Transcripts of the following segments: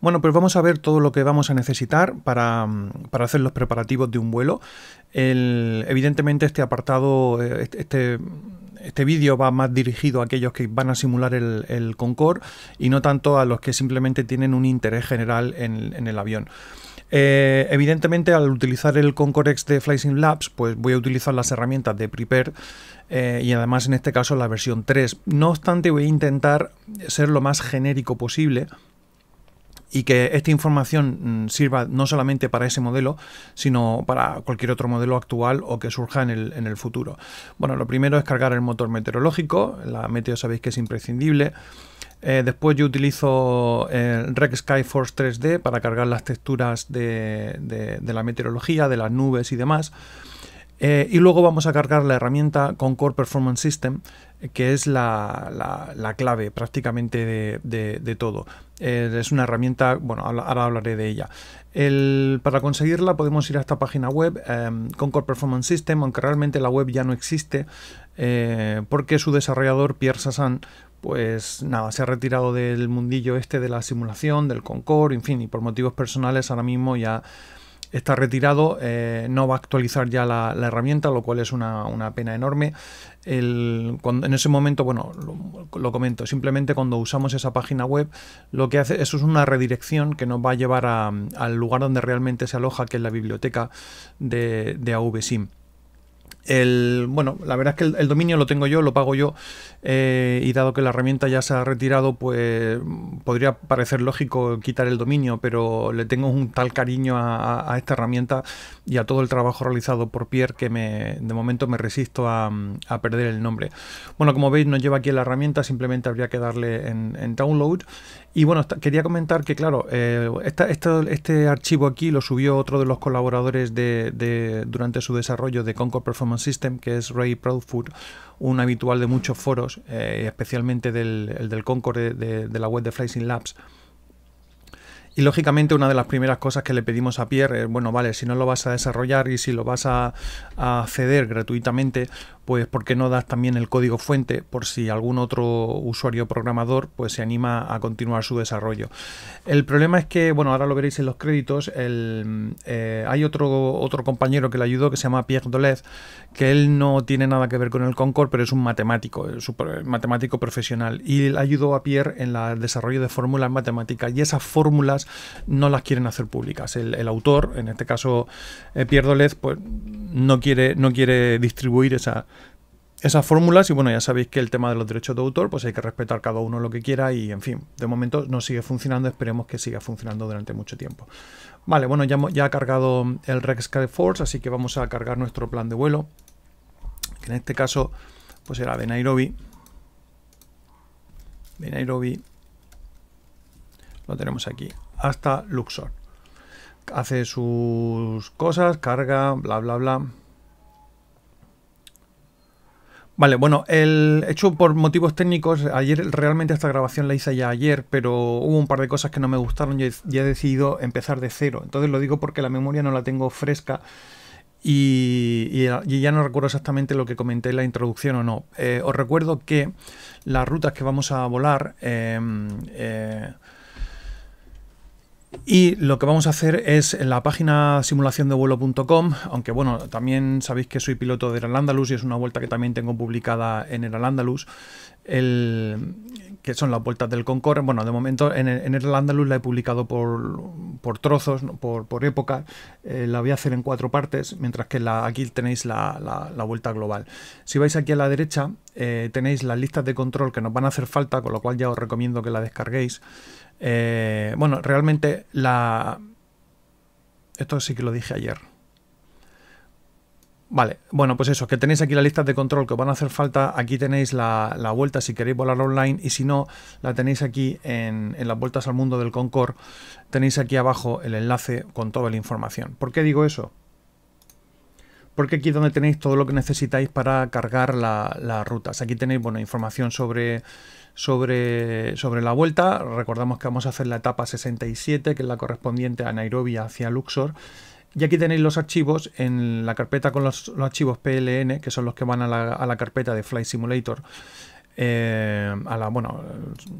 Bueno, pues vamos a ver todo lo que vamos a necesitar para, mm, hacer los preparativos de un vuelo. evidentemente este apartado, eh, este, este vídeo va más dirigido a aquellos que van a simular el, Concorde y no tanto a los que simplemente tienen un interés general en, el avión. Eh, evidentemente, al utilizar el X de FlySim Labs, pues voy a utilizar las herramientas de Prepare eh, y además en este caso la versión 3. No obstante, voy a intentar ser lo más genérico posible y que esta información mm, sirva no solamente para ese modelo, sino para cualquier otro modelo actual o que surja en el, futuro. Bueno, lo primero es cargar el motor meteorológico, la meteo sabéis que es imprescindible. Eh, después yo utilizo el Rec Skyforce 3D para cargar las texturas de, la meteorología, de las nubes y demás. Eh, y luego vamos a cargar la herramienta Concord Performance System, que es la, clave prácticamente de, de todo. Eh, es una herramienta, bueno, ahora hablaré de ella. El, para conseguirla podemos ir a esta página web, em, Concord Performance System, aunque realmente la web ya no existe, eh, porque su desarrollador, Pierre Sassan, pues nada, se ha retirado del mundillo este de la simulación, del Concord, en fin, y por motivos personales ahora mismo ya está retirado, eh, no va a actualizar ya la, herramienta, lo cual es una, pena enorme. en ese momento, bueno, lo, comento, simplemente cuando usamos esa página web, lo que hace eso es una redirección que nos va a llevar al lugar donde realmente se aloja, que es la biblioteca de, de AVSIM. El, bueno, la verdad es que el, dominio lo tengo yo, lo pago yo, eh, y dado que la herramienta ya se ha retirado, pues podría parecer lógico quitar el dominio, pero le tengo un tal cariño a, esta herramienta y a todo el trabajo realizado por Pierre que me, de momento me resisto a, perder el nombre. Bueno, como veis, nos lleva aquí la herramienta, simplemente habría que darle en, en download y bueno, quería comentar que, claro, eh, este archivo aquí lo subió otro de los colaboradores de, durante su desarrollo de Concord Performance System, que es Ray Proudfoot, un habitual de muchos foros, eh, especialmente del, el del Concord de, la web de Flying Labs. Y lógicamente una de las primeras cosas que le pedimos a Pierre es, bueno, vale, si no lo vas a desarrollar y si lo vas a, a ceder gratuitamente, pues ¿por qué no das también el código fuente por si algún otro usuario programador pues se anima a continuar su desarrollo? El problema es que, bueno, ahora lo veréis en los créditos, eh, hay otro, otro compañero que le ayudó que se llama Pierre Dolez, que él no tiene nada que ver con el Concord, pero es un matemático, un matemático profesional, y le ayudó a Pierre en el desarrollo de fórmulas matemáticas, y esas fórmulas no las quieren hacer públicas. El, autor, en este caso eh, Pierre Dolez, pues no quiere, no quiere distribuir esa, esas fórmulas y bueno, ya sabéis que el tema de los derechos de autor, pues hay que respetar cada uno lo que quiera y en fin, de momento no sigue funcionando, esperemos que siga funcionando durante mucho tiempo. Vale, bueno, ya, ya ha cargado el Rex Force, así que vamos a cargar nuestro plan de vuelo, que en este caso pues era de Nairobi. De Nairobi lo tenemos aquí, hasta Luxor. Hace sus cosas, carga, bla, bla, bla. Vale, bueno, el hecho por motivos técnicos, ayer realmente esta grabación la hice ya ayer, pero hubo un par de cosas que no me gustaron y he, decidido empezar de cero. Entonces lo digo porque la memoria no la tengo fresca y, y, ya no recuerdo exactamente lo que comenté en la introducción o no. Eh, os recuerdo que las rutas que vamos a volar... Em, eh, y lo que vamos a hacer es en la página simulaciondevuelo.com, aunque bueno, también sabéis que soy piloto de al y es una vuelta que también tengo publicada en el andalus que son las vueltas del Concorde. Bueno, de momento en el, andalus la he publicado por, trozos, por, época, eh, la voy a hacer en cuatro partes, mientras que la, aquí tenéis la, vuelta global. Si vais aquí a la derecha, eh, tenéis las listas de control que nos van a hacer falta, con lo cual ya os recomiendo que la descarguéis. Eh, bueno, realmente la... Esto sí que lo dije ayer. Vale, bueno, pues eso, que tenéis aquí la lista de control que os van a hacer falta. Aquí tenéis la, vuelta si queréis volar online y si no, la tenéis aquí en, las vueltas al mundo del Concord. Tenéis aquí abajo el enlace con toda la información. ¿Por qué digo eso? porque aquí es donde tenéis todo lo que necesitáis para cargar las rutas. Aquí tenéis, bueno, información sobre sobre, sobre la vuelta. Recordamos que vamos a hacer la etapa 67, que es la correspondiente a Nairobi hacia Luxor. Y aquí tenéis los archivos en la carpeta con los, archivos PLN, que son los que van a la, carpeta de Flight Simulator. Eh, a la, bueno,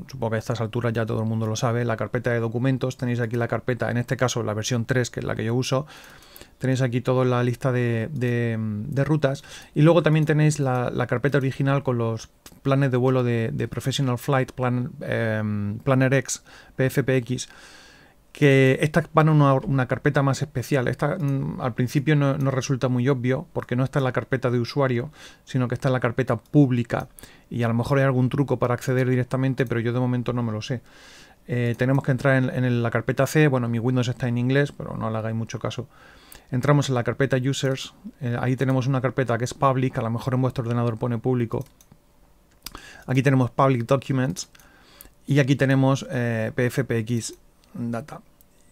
supongo que a estas alturas ya todo el mundo lo sabe, la carpeta de documentos, tenéis aquí la carpeta, en este caso la versión 3, que es la que yo uso, Tenéis aquí toda la lista de, rutas. Y luego también tenéis la, carpeta original con los planes de vuelo de, Professional Flight, em, Planner X, PFPX que esta van a una, carpeta más especial. Esta mm, al principio no, resulta muy obvio porque no está en la carpeta de usuario, sino que está en la carpeta pública. Y a lo mejor hay algún truco para acceder directamente, pero yo de momento no me lo sé. Eh, tenemos que entrar en, en, la carpeta C. Bueno, mi Windows está en inglés, pero no le hagáis mucho caso entramos en la carpeta users, eh, ahí tenemos una carpeta que es public, a lo mejor en vuestro ordenador pone público. Aquí tenemos public documents y aquí tenemos eh, pfpx data.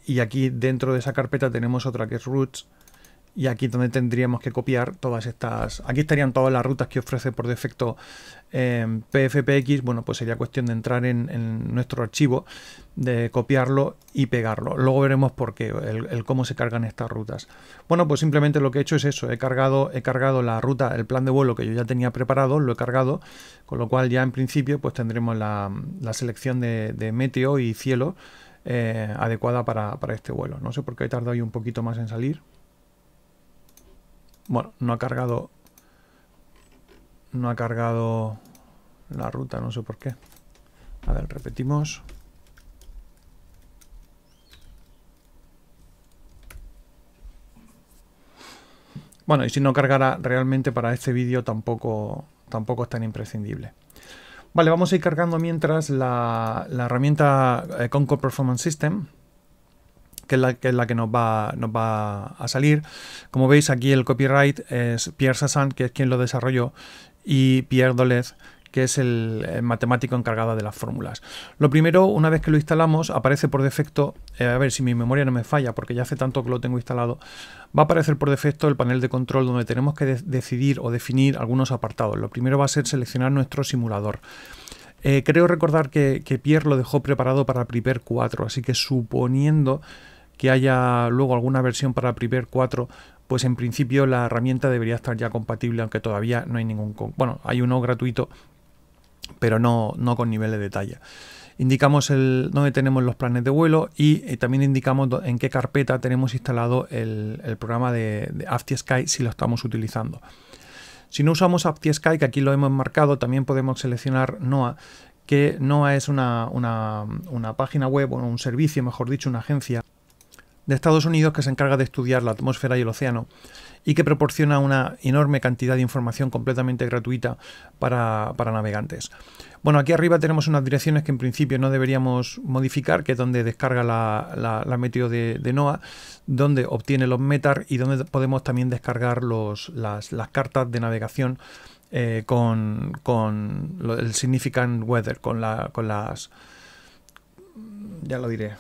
Y aquí dentro de esa carpeta tenemos otra que es roots, y aquí es donde tendríamos que copiar todas estas. Aquí estarían todas las rutas que ofrece por defecto eh, PFPX. Bueno, pues sería cuestión de entrar en, nuestro archivo, de copiarlo y pegarlo. Luego veremos por qué, el, cómo se cargan estas rutas. Bueno, pues simplemente lo que he hecho es eso. He cargado, he cargado la ruta, el plan de vuelo que yo ya tenía preparado, lo he cargado, con lo cual ya en principio pues tendremos la, selección de, meteo y cielo. Eh, adecuada para, este vuelo. No sé por qué he tardado un poquito más en salir. Bueno, no ha cargado... No ha cargado la ruta, no sé por qué. A ver, repetimos. Bueno, y si no cargara realmente para este vídeo tampoco, tampoco es tan imprescindible. Vale, vamos a ir cargando mientras la, la herramienta eh, Concord Performance System, que es la que, nos, va, a salir. Como veis aquí el copyright es Pierre Sassan, que es quien lo desarrolló, y Pierre Dolez, que es el, matemático encargado de las fórmulas. Lo primero, una vez que lo instalamos, aparece por defecto, eh, a ver si mi memoria no me falla, porque ya hace tanto que lo tengo instalado, va a aparecer por defecto el panel de control donde tenemos que decidir o definir algunos apartados. Lo primero va a ser seleccionar nuestro simulador. Eh, creo recordar que, que Pierre lo dejó preparado para Primer 4, así que suponiendo que haya luego alguna versión para primer 4, pues en principio la herramienta debería estar ya compatible, aunque todavía no hay ningún... Bueno, hay uno gratuito, pero no, no con nivel de detalle. Indicamos el, dónde tenemos los planes de vuelo y eh, también indicamos en qué carpeta tenemos instalado el, programa de, de Sky si lo estamos utilizando. Si no usamos Sky que aquí lo hemos marcado, también podemos seleccionar NOAA, que NOAA es una, una página web, o un servicio, mejor dicho, una agencia de Estados Unidos que se encarga de estudiar la atmósfera y el océano y que proporciona una enorme cantidad de información completamente gratuita para, navegantes. Bueno, aquí arriba tenemos unas direcciones que en principio no deberíamos modificar, que es donde descarga la, la, meteo de, NOAA, donde obtiene los METAR y donde podemos también descargar las, cartas de navegación eh, con, con, el significant weather, con, la, con las... ya lo diré,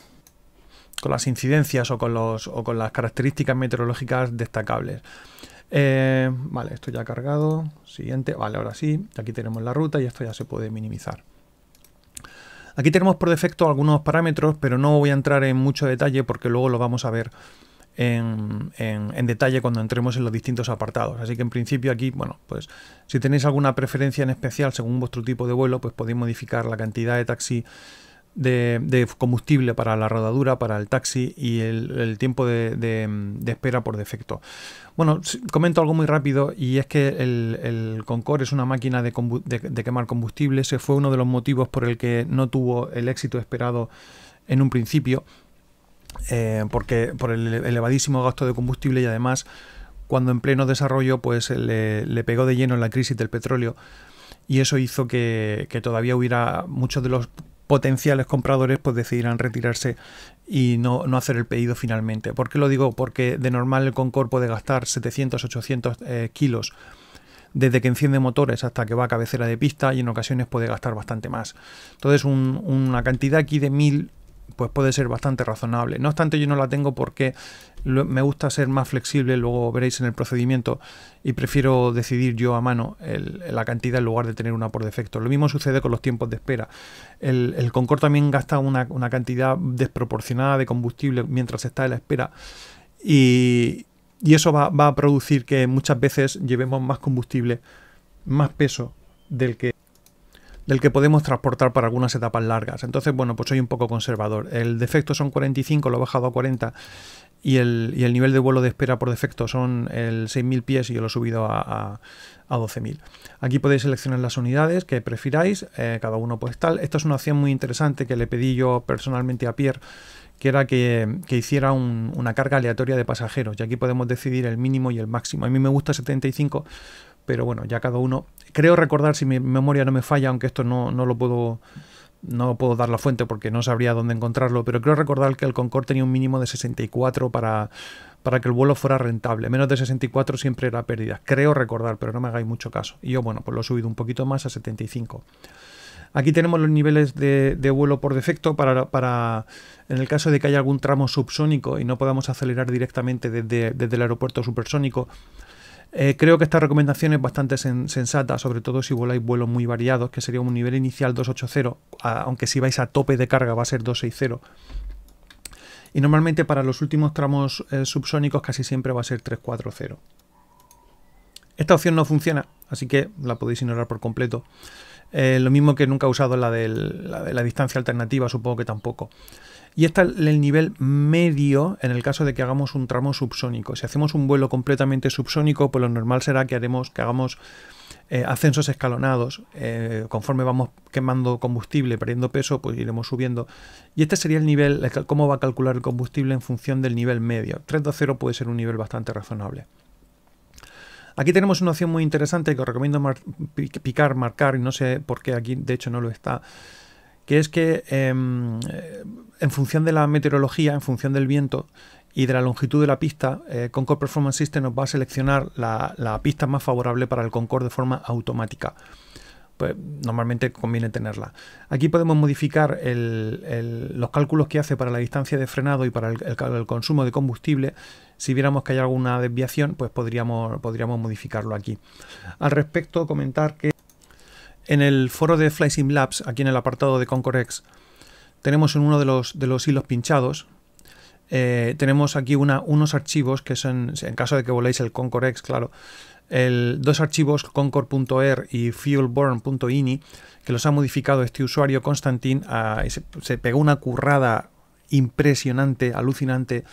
con las incidencias o con, los, o con las características meteorológicas destacables. Eh, vale, esto ya ha cargado. Siguiente. Vale, ahora sí. Aquí tenemos la ruta y esto ya se puede minimizar. Aquí tenemos por defecto algunos parámetros, pero no voy a entrar en mucho detalle porque luego lo vamos a ver en, en, detalle cuando entremos en los distintos apartados. Así que en principio aquí, bueno, pues si tenéis alguna preferencia en especial según vuestro tipo de vuelo, pues podéis modificar la cantidad de taxi de, combustible para la rodadura, para el taxi y el, tiempo de, espera por defecto. Bueno, comento algo muy rápido y es que el, el Concorde es una máquina de, quemar combustible. Ese fue uno de los motivos por el que no tuvo el éxito esperado en un principio. Eh, porque por el elevadísimo gasto de combustible y además cuando en pleno desarrollo pues le, pegó de lleno en la crisis del petróleo y eso hizo que, que, todavía hubiera muchos de los potenciales compradores pues decidirán retirarse y no, hacer el pedido finalmente. ¿Por qué lo digo? Porque de normal el Concorde puede gastar 700, 800 eh, kilos desde que enciende motores hasta que va a cabecera de pista y en ocasiones puede gastar bastante más. Entonces una cantidad aquí de 1000 pues puede ser bastante razonable. No obstante, yo no la tengo porque me gusta ser más flexible, luego veréis en el procedimiento, y prefiero decidir yo a mano la cantidad en lugar de tener una por defecto. Lo mismo sucede con los tiempos de espera. El, el Concorde también gasta una, cantidad desproporcionada de combustible mientras está en la espera. Y, eso va, a producir que muchas veces llevemos más combustible, más peso del que del que podemos transportar para algunas etapas largas. Entonces, bueno, pues soy un poco conservador. El defecto son 45, lo he bajado a 40 y el, nivel de vuelo de espera por defecto son el 6.000 pies y yo lo he subido a, 12.000. Aquí podéis seleccionar las unidades que prefiráis, eh, cada uno pues tal. esto es una opción muy interesante que le pedí yo personalmente a Pierre que era que, hiciera una carga aleatoria de pasajeros. Y aquí podemos decidir el mínimo y el máximo. A mí me gusta 75 pero bueno, ya cada uno. Creo recordar, si mi memoria no me falla, aunque esto no, lo puedo. No puedo dar la fuente porque no sabría dónde encontrarlo, pero creo recordar que el Concorde tenía un mínimo de 64 para, para que el vuelo fuera rentable. Menos de 64 siempre era pérdida. Creo recordar, pero no me hagáis mucho caso. Y yo, bueno, pues lo he subido un poquito más a 75. Aquí tenemos los niveles de, vuelo por defecto para, en el caso de que haya algún tramo subsónico y no podamos acelerar directamente desde, desde el aeropuerto supersónico, eh, creo que esta recomendación es bastante sensata, sobre todo si voláis vuelos muy variados, que sería un nivel inicial 280, aunque si vais a tope de carga va a ser 260. Y normalmente para los últimos tramos eh, subsónicos casi siempre va a ser 340. Esta opción no funciona, así que la podéis ignorar por completo. Eh, lo mismo que nunca he usado la de la distancia alternativa, supongo que tampoco. Y está el nivel medio en el caso de que hagamos un tramo subsónico. Si hacemos un vuelo completamente subsónico, pues lo normal será que, haremos, que hagamos eh, ascensos escalonados. Eh, conforme vamos quemando combustible, perdiendo peso, pues iremos subiendo. Y este sería el nivel, cómo va a calcular el combustible en función del nivel medio. 320 puede ser un nivel bastante razonable. Aquí tenemos una opción muy interesante que os recomiendo picar, marcar, y no sé por qué aquí, de hecho, no lo está, que es que em, en función de la meteorología, en función del viento y de la longitud de la pista, eh, Performance System nos va a seleccionar la, pista más favorable para el Concord de forma automática. Pues normalmente conviene tenerla. Aquí podemos modificar los cálculos que hace para la distancia de frenado y para el, consumo de combustible. Si viéramos que hay alguna desviación, pues podríamos, modificarlo aquí. Al respecto, comentar que en el foro de FlySim Labs, aquí en el apartado de Concordex, X, tenemos en uno de los, de los hilos pinchados, eh, tenemos aquí una, unos archivos que son, en caso de que voléis el X, claro, el, dos archivos, Concord.er y fuelburn.ini, que los ha modificado este usuario, Constantin, a, se, pegó una currada impresionante, alucinante,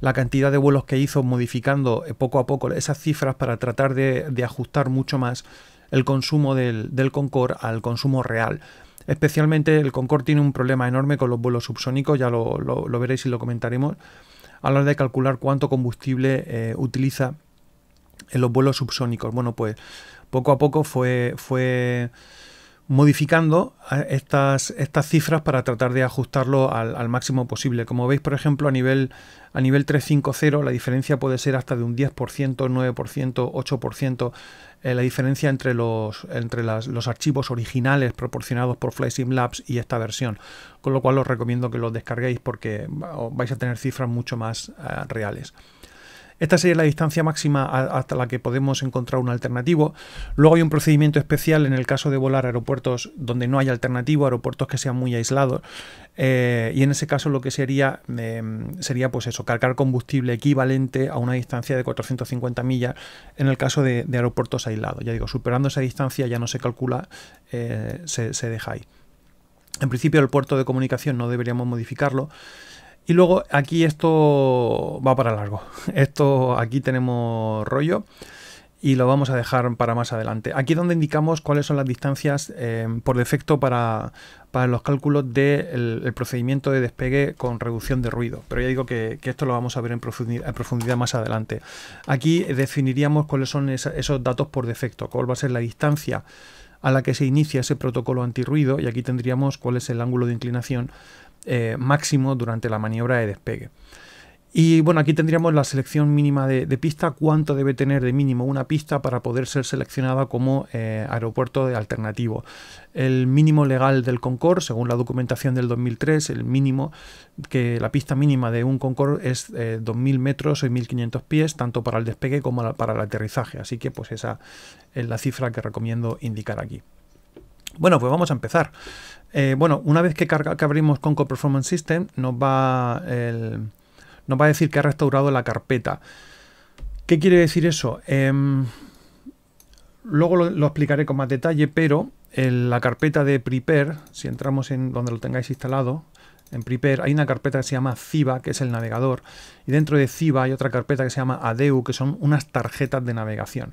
la cantidad de vuelos que hizo modificando eh, poco a poco esas cifras para tratar de, de ajustar mucho más el consumo del, del Concorde al consumo real. Especialmente el Concorde tiene un problema enorme con los vuelos subsónicos, ya lo, veréis y lo comentaremos, a la hora de calcular cuánto combustible eh, utiliza en los vuelos subsónicos. Bueno, pues poco a poco fue, fue modificando eh, estas, estas cifras para tratar de ajustarlo al, máximo posible. Como veis, por ejemplo, a nivel, a nivel 350 la diferencia puede ser hasta de un 10%, 9%, 8%. Eh, la diferencia entre, los, entre los archivos originales proporcionados por Labs y esta versión. Con lo cual os recomiendo que los descarguéis porque vais a tener cifras mucho más eh, reales. Esta sería la distancia máxima hasta la que podemos encontrar un alternativo. Luego hay un procedimiento especial en el caso de volar a aeropuertos donde no hay alternativo, aeropuertos que sean muy aislados. Eh, y en ese caso lo que sería em, sería pues eso, cargar combustible equivalente a una distancia de 450 millas en el caso de, aeropuertos aislados. Ya digo, superando esa distancia ya no se calcula, eh, se, se deja ahí. En principio el puerto de comunicación no deberíamos modificarlo. Y luego aquí esto va para largo. Esto aquí tenemos rollo y lo vamos a dejar para más adelante. Aquí es donde indicamos cuáles son las distancias eh, por defecto para, los cálculos del procedimiento de despegue con reducción de ruido. Pero ya digo que, esto lo vamos a ver en profundidad, más adelante. Aquí definiríamos cuáles son esos datos por defecto, cuál va a ser la distancia a la que se inicia ese protocolo antirruido y aquí tendríamos cuál es el ángulo de inclinación eh, máximo durante la maniobra de despegue. Y bueno, aquí tendríamos la selección mínima de, pista, cuánto debe tener de mínimo una pista para poder ser seleccionada como eh, aeropuerto de alternativo. El mínimo legal del Concorde, según la documentación del 2003, el mínimo que la pista mínima de un Concorde es 2.000 eh, metros o 1.500 pies, tanto para el despegue como para el aterrizaje. Así que pues esa es la cifra que recomiendo indicar aquí. Bueno, pues vamos a empezar. Eh, bueno, una vez que, que abrimos Conco Performance System, nos va, va a decir que ha restaurado la carpeta. ¿Qué quiere decir eso? Em, luego lo, explicaré con más detalle, pero en la carpeta de Prepare, si entramos en donde lo tengáis instalado, en Prepare hay una carpeta que se llama Ciba, que es el navegador, y dentro de Ciba hay otra carpeta que se llama Adeu, que son unas tarjetas de navegación.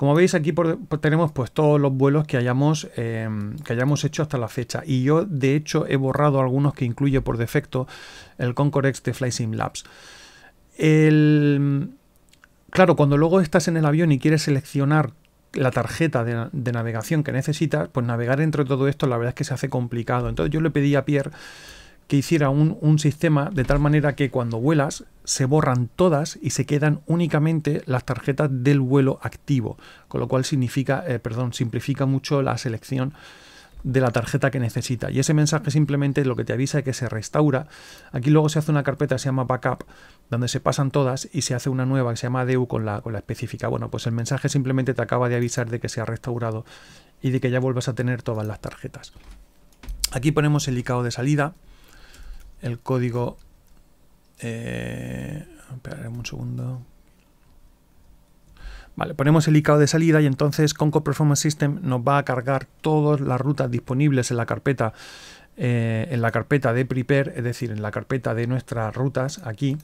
Como veis aquí tenemos pues todos los vuelos que hayamos, eh, que hayamos hecho hasta la fecha y yo de hecho he borrado algunos que incluye por defecto el Concorex de FlySim Labs. claro, cuando luego estás en el avión y quieres seleccionar la tarjeta de, de, navegación que necesitas, pues navegar entre todo esto la verdad es que se hace complicado. Entonces yo le pedí a Pierre que hiciera un, sistema de tal manera que cuando vuelas se borran todas y se quedan únicamente las tarjetas del vuelo activo, con lo cual significa, eh, perdón, simplifica mucho la selección de la tarjeta que necesita. Y ese mensaje simplemente lo que te avisa es que se restaura. Aquí luego se hace una carpeta que se llama backup, donde se pasan todas y se hace una nueva que se llama DEU con la, con la específica. Bueno, pues el mensaje simplemente te acaba de avisar de que se ha restaurado y de que ya vuelvas a tener todas las tarjetas. Aquí ponemos el icao de salida el código... Eh, un segundo. Vale, ponemos el ICAO de salida y entonces Conco Performance System nos va a cargar todas las rutas disponibles en la carpeta eh, en la carpeta de prepare, es decir, en la carpeta de nuestras rutas aquí,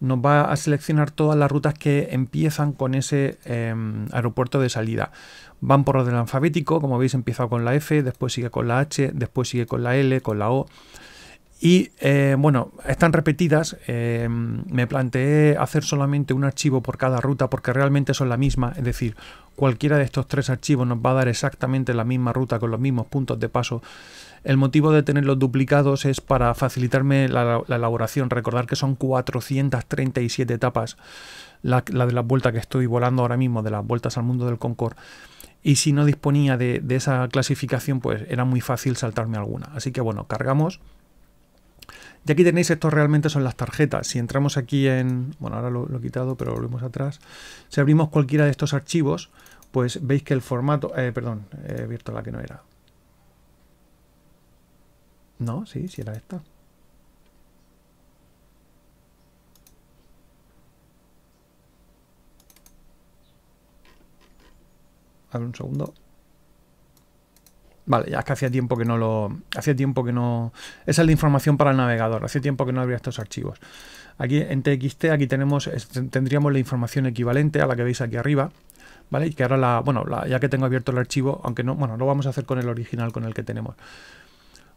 nos va a seleccionar todas las rutas que empiezan con ese em, aeropuerto de salida. Van por orden alfabético, como veis empieza con la F, después sigue con la H, después sigue con la L, con la O, y eh, bueno, están repetidas. Eh, me planteé hacer solamente un archivo por cada ruta porque realmente son la misma. Es decir, cualquiera de estos tres archivos nos va a dar exactamente la misma ruta con los mismos puntos de paso. El motivo de tenerlos duplicados es para facilitarme la, elaboración. Recordar que son 437 etapas la, de las vuelta que estoy volando ahora mismo, de las vueltas al mundo del Concord y si no disponía de, esa clasificación, pues era muy fácil saltarme alguna. Así que bueno, cargamos y aquí tenéis, esto realmente son las tarjetas. Si entramos aquí en, bueno, ahora lo, he quitado, pero volvemos atrás. Si abrimos cualquiera de estos archivos, pues veis que el formato, eh, perdón, he abierto la que no era. No, sí, sí era esta. A un segundo. Vale, ya es que hacía tiempo que no lo. Hacía tiempo que no. Esa es la información para el navegador. Hace tiempo que no abría estos archivos. Aquí en TXT, aquí tenemos, tendríamos la información equivalente a la que veis aquí arriba. ¿Vale? Y que ahora la. Bueno, ya que tengo abierto el archivo, aunque no. Bueno, lo vamos a hacer con el original, con el que tenemos.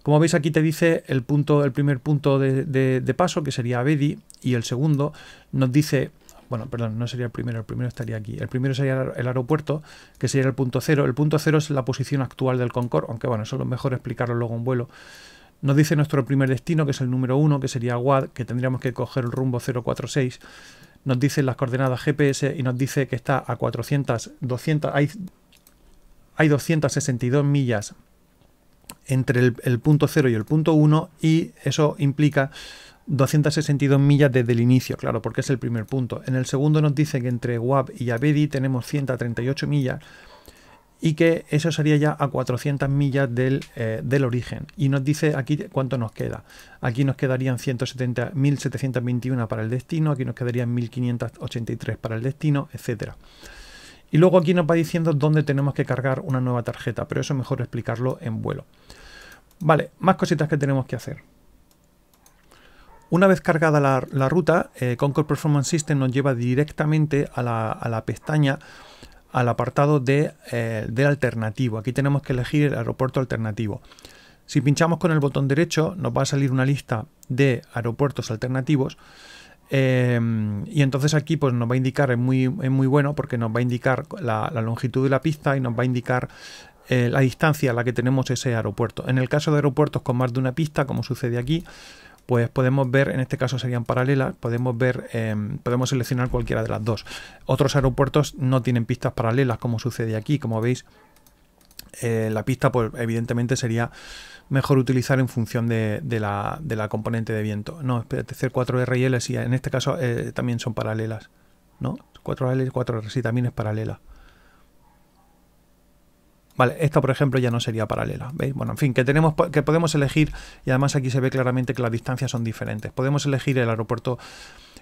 Como veis aquí te dice el punto, el primer punto de, de paso, que sería Bedi, y el segundo nos dice bueno, perdón, no sería el primero, el primero estaría aquí. El primero sería el aeropuerto, que sería el punto cero. El punto cero es la posición actual del Concorde, aunque bueno, eso es lo mejor explicarlo luego en vuelo. Nos dice nuestro primer destino, que es el número 1, que sería WAD, que tendríamos que coger el rumbo 046. Nos dice las coordenadas GPS y nos dice que está a 400, 200, hay, 262 millas entre el, el punto 0 y el punto 1 y eso implica 262 millas desde el inicio, claro, porque es el primer punto. En el segundo nos dice que entre WAP y Abedi tenemos 138 millas y que eso sería ya a 400 millas eh, del, origen. Y nos dice aquí cuánto nos queda. Aquí nos quedarían 170, 1.721 para el destino, aquí nos quedarían 1.583 para el destino, etc. Y luego aquí nos va diciendo dónde tenemos que cargar una nueva tarjeta, pero eso mejor explicarlo en vuelo. Vale, más cositas que tenemos que hacer. Una vez cargada la, ruta, eh, Concord Performance System nos lleva directamente a la, pestaña, al apartado de, eh, alternativo. Aquí tenemos que elegir el aeropuerto alternativo. Si pinchamos con el botón derecho, nos va a salir una lista de aeropuertos alternativos. Eh, y entonces aquí pues, nos va a indicar, es muy, bueno porque nos va a indicar la, longitud de la pista y nos va a indicar la distancia a la que tenemos ese aeropuerto. En el caso de aeropuertos con más de una pista, como sucede aquí, pues podemos ver, en este caso serían paralelas, podemos ver, em, podemos seleccionar cualquiera de las dos. Otros aeropuertos no tienen pistas paralelas, como sucede aquí, como veis, eh, la pista, pues evidentemente sería mejor utilizar en función de, la, componente de viento. No, C4R y L, en este caso eh, también son paralelas, ¿no? 4L y 4R, sí, también es paralela. Vale, esta por ejemplo ya no sería paralela. ¿veis? Bueno, en fin, que, tenemos, que podemos elegir, y además aquí se ve claramente que las distancias son diferentes. Podemos elegir el aeropuerto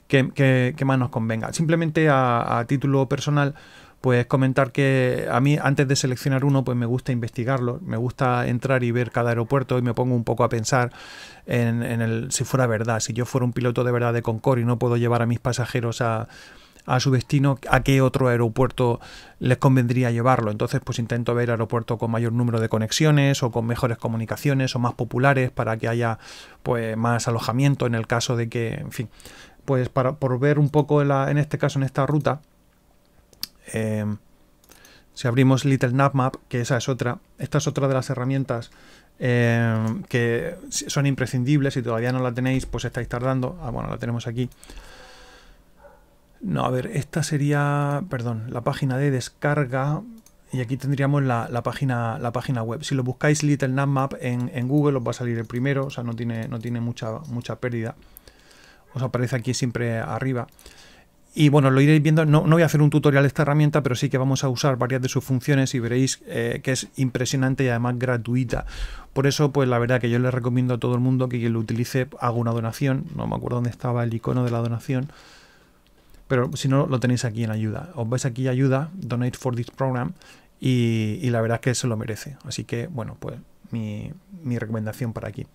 que, más nos convenga. Simplemente a, título personal, pues comentar que a mí antes de seleccionar uno, pues me gusta investigarlo, me gusta entrar y ver cada aeropuerto y me pongo un poco a pensar en, en el, si fuera verdad, si yo fuera un piloto de verdad de Concorde y no puedo llevar a mis pasajeros a a su destino a qué otro aeropuerto les convendría llevarlo. Entonces, pues intento ver aeropuertos con mayor número de conexiones o con mejores comunicaciones o más populares para que haya pues más alojamiento en el caso de que, en fin, pues para, por ver un poco la, en este caso, en esta ruta, em, si abrimos Little Map, que esa es otra, esta es otra de las herramientas em, que son imprescindibles, si todavía no la tenéis, pues estáis tardando, ah, bueno, la tenemos aquí, no, a ver, esta sería, perdón, la página de descarga y aquí tendríamos la, página, la página web. Si lo buscáis Little map en, en, Google os va a salir el primero, o sea, no tiene, no tiene mucha, mucha pérdida. Os aparece aquí siempre arriba. Y bueno, lo iréis viendo, no, voy a hacer un tutorial de esta herramienta, pero sí que vamos a usar varias de sus funciones y veréis eh, que es impresionante y además gratuita. Por eso, pues la verdad que yo les recomiendo a todo el mundo que quien lo utilice haga una donación. No me acuerdo dónde estaba el icono de la donación pero si no lo tenéis aquí en ayuda. Os vais aquí a ayuda, Donate for this program, y, la verdad es que se lo merece. Así que, bueno, pues mi, recomendación para aquí.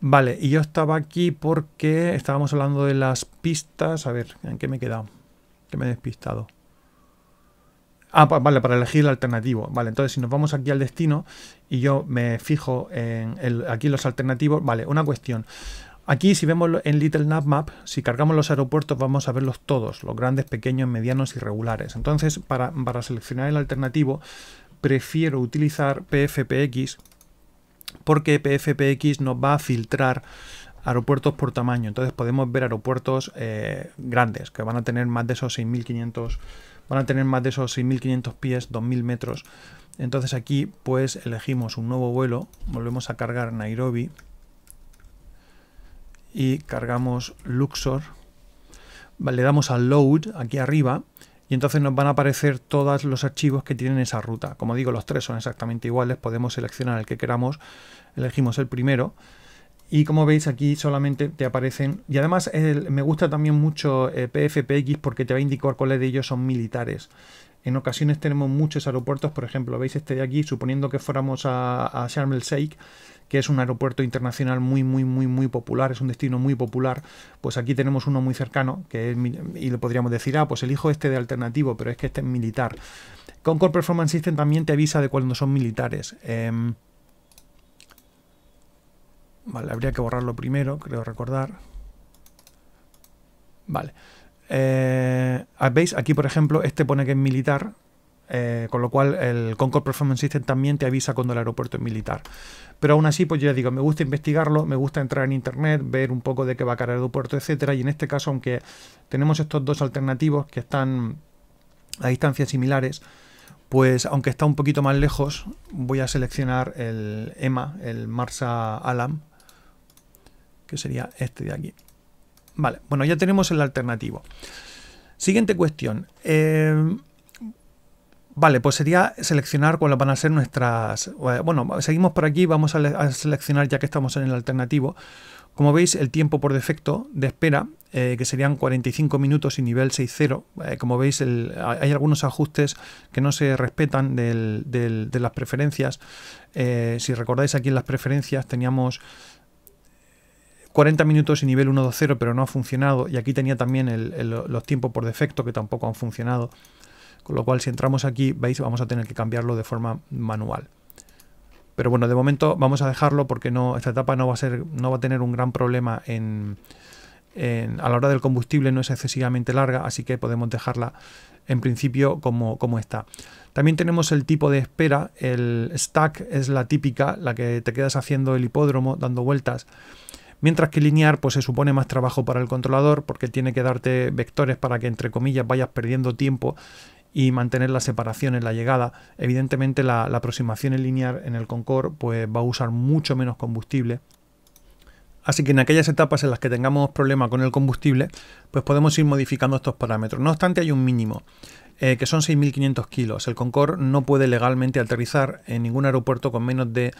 Vale, y yo estaba aquí porque estábamos hablando de las pistas. A ver, ¿en qué me he quedado? Que me he despistado. Ah, vale, para elegir el alternativo. Vale, entonces si nos vamos aquí al destino y yo me fijo en el, aquí los alternativos. Vale, una cuestión. Aquí si vemos en Little Map, si cargamos los aeropuertos vamos a verlos todos, los grandes, pequeños, medianos y regulares. Entonces para, seleccionar el alternativo prefiero utilizar PFPX porque PFPX nos va a filtrar aeropuertos por tamaño. Entonces podemos ver aeropuertos eh, grandes que van a tener más de esos 6.500 van a tener más de esos 6.500 pies, 2.000 metros. Entonces aquí pues elegimos un nuevo vuelo, volvemos a cargar Nairobi y cargamos Luxor, le damos a Load aquí arriba y entonces nos van a aparecer todos los archivos que tienen esa ruta. Como digo, los tres son exactamente iguales, podemos seleccionar el que queramos, elegimos el primero. Y como veis aquí solamente te aparecen... Y además me gusta también mucho eh, PFPX porque te va a indicar cuáles de ellos son militares. En ocasiones tenemos muchos aeropuertos, por ejemplo, veis este de aquí, suponiendo que fuéramos a, a Sharm el Sheikh, que es un aeropuerto internacional muy, muy, muy, muy popular, es un destino muy popular, pues aquí tenemos uno muy cercano, que y le podríamos decir, ah, pues elijo este de alternativo, pero es que este es militar. Concord Performance System también te avisa de cuando son militares. Em, vale, habría que borrarlo primero, creo recordar. Vale. Eh, ah, ¿Veis? Aquí, por ejemplo, este pone que es militar, eh, con lo cual el Concord Performance System también te avisa cuando el aeropuerto es militar. Pero aún así, pues ya digo, me gusta investigarlo, me gusta entrar en internet, ver un poco de qué va a caer el aeropuerto, etcétera. Y en este caso, aunque tenemos estos dos alternativos que están a distancias similares, pues aunque está un poquito más lejos, voy a seleccionar el EMA, el Marsa Alam, que sería este de aquí. Vale, bueno, ya tenemos el alternativo. Siguiente cuestión. Eh, Vale, pues sería seleccionar cuáles van a ser nuestras... Eh, bueno, seguimos por aquí, vamos a, seleccionar ya que estamos en el alternativo. Como veis, el tiempo por defecto de espera, eh, que serían 45 minutos y nivel 6.0. Eh, como veis, hay algunos ajustes que no se respetan de las preferencias. si recordáis, aquí en las preferencias teníamos 40 minutos y nivel 1.2.0, pero no ha funcionado. Y aquí tenía también los tiempos por defecto, que tampoco han funcionado. Con lo cual, si entramos aquí, veis, vamos a tener que cambiarlo de forma manual. Pero bueno, de momento vamos a dejarlo porque no, esta etapa no va a, ser, no va a tener un gran problema en, a la hora del combustible, no es excesivamente larga, así que podemos dejarla en principio como, como está. También tenemos el tipo de espera, el stack es la típica, la que te quedas haciendo el hipódromo, dando vueltas. Mientras que linear pues se supone más trabajo para el controlador porque tiene que darte vectores para que entre comillas vayas perdiendo tiempo y mantener la separación en la llegada. Evidentemente la, aproximación en lineal en el Concorde pues, va a usar mucho menos combustible Así que en aquellas etapas en las que tengamos problemas con el combustible, pues podemos ir modificando estos parámetros. No obstante, hay un mínimo, eh, que son 6.500 kilos. El Concorde no puede legalmente aterrizar en ningún aeropuerto con menos de,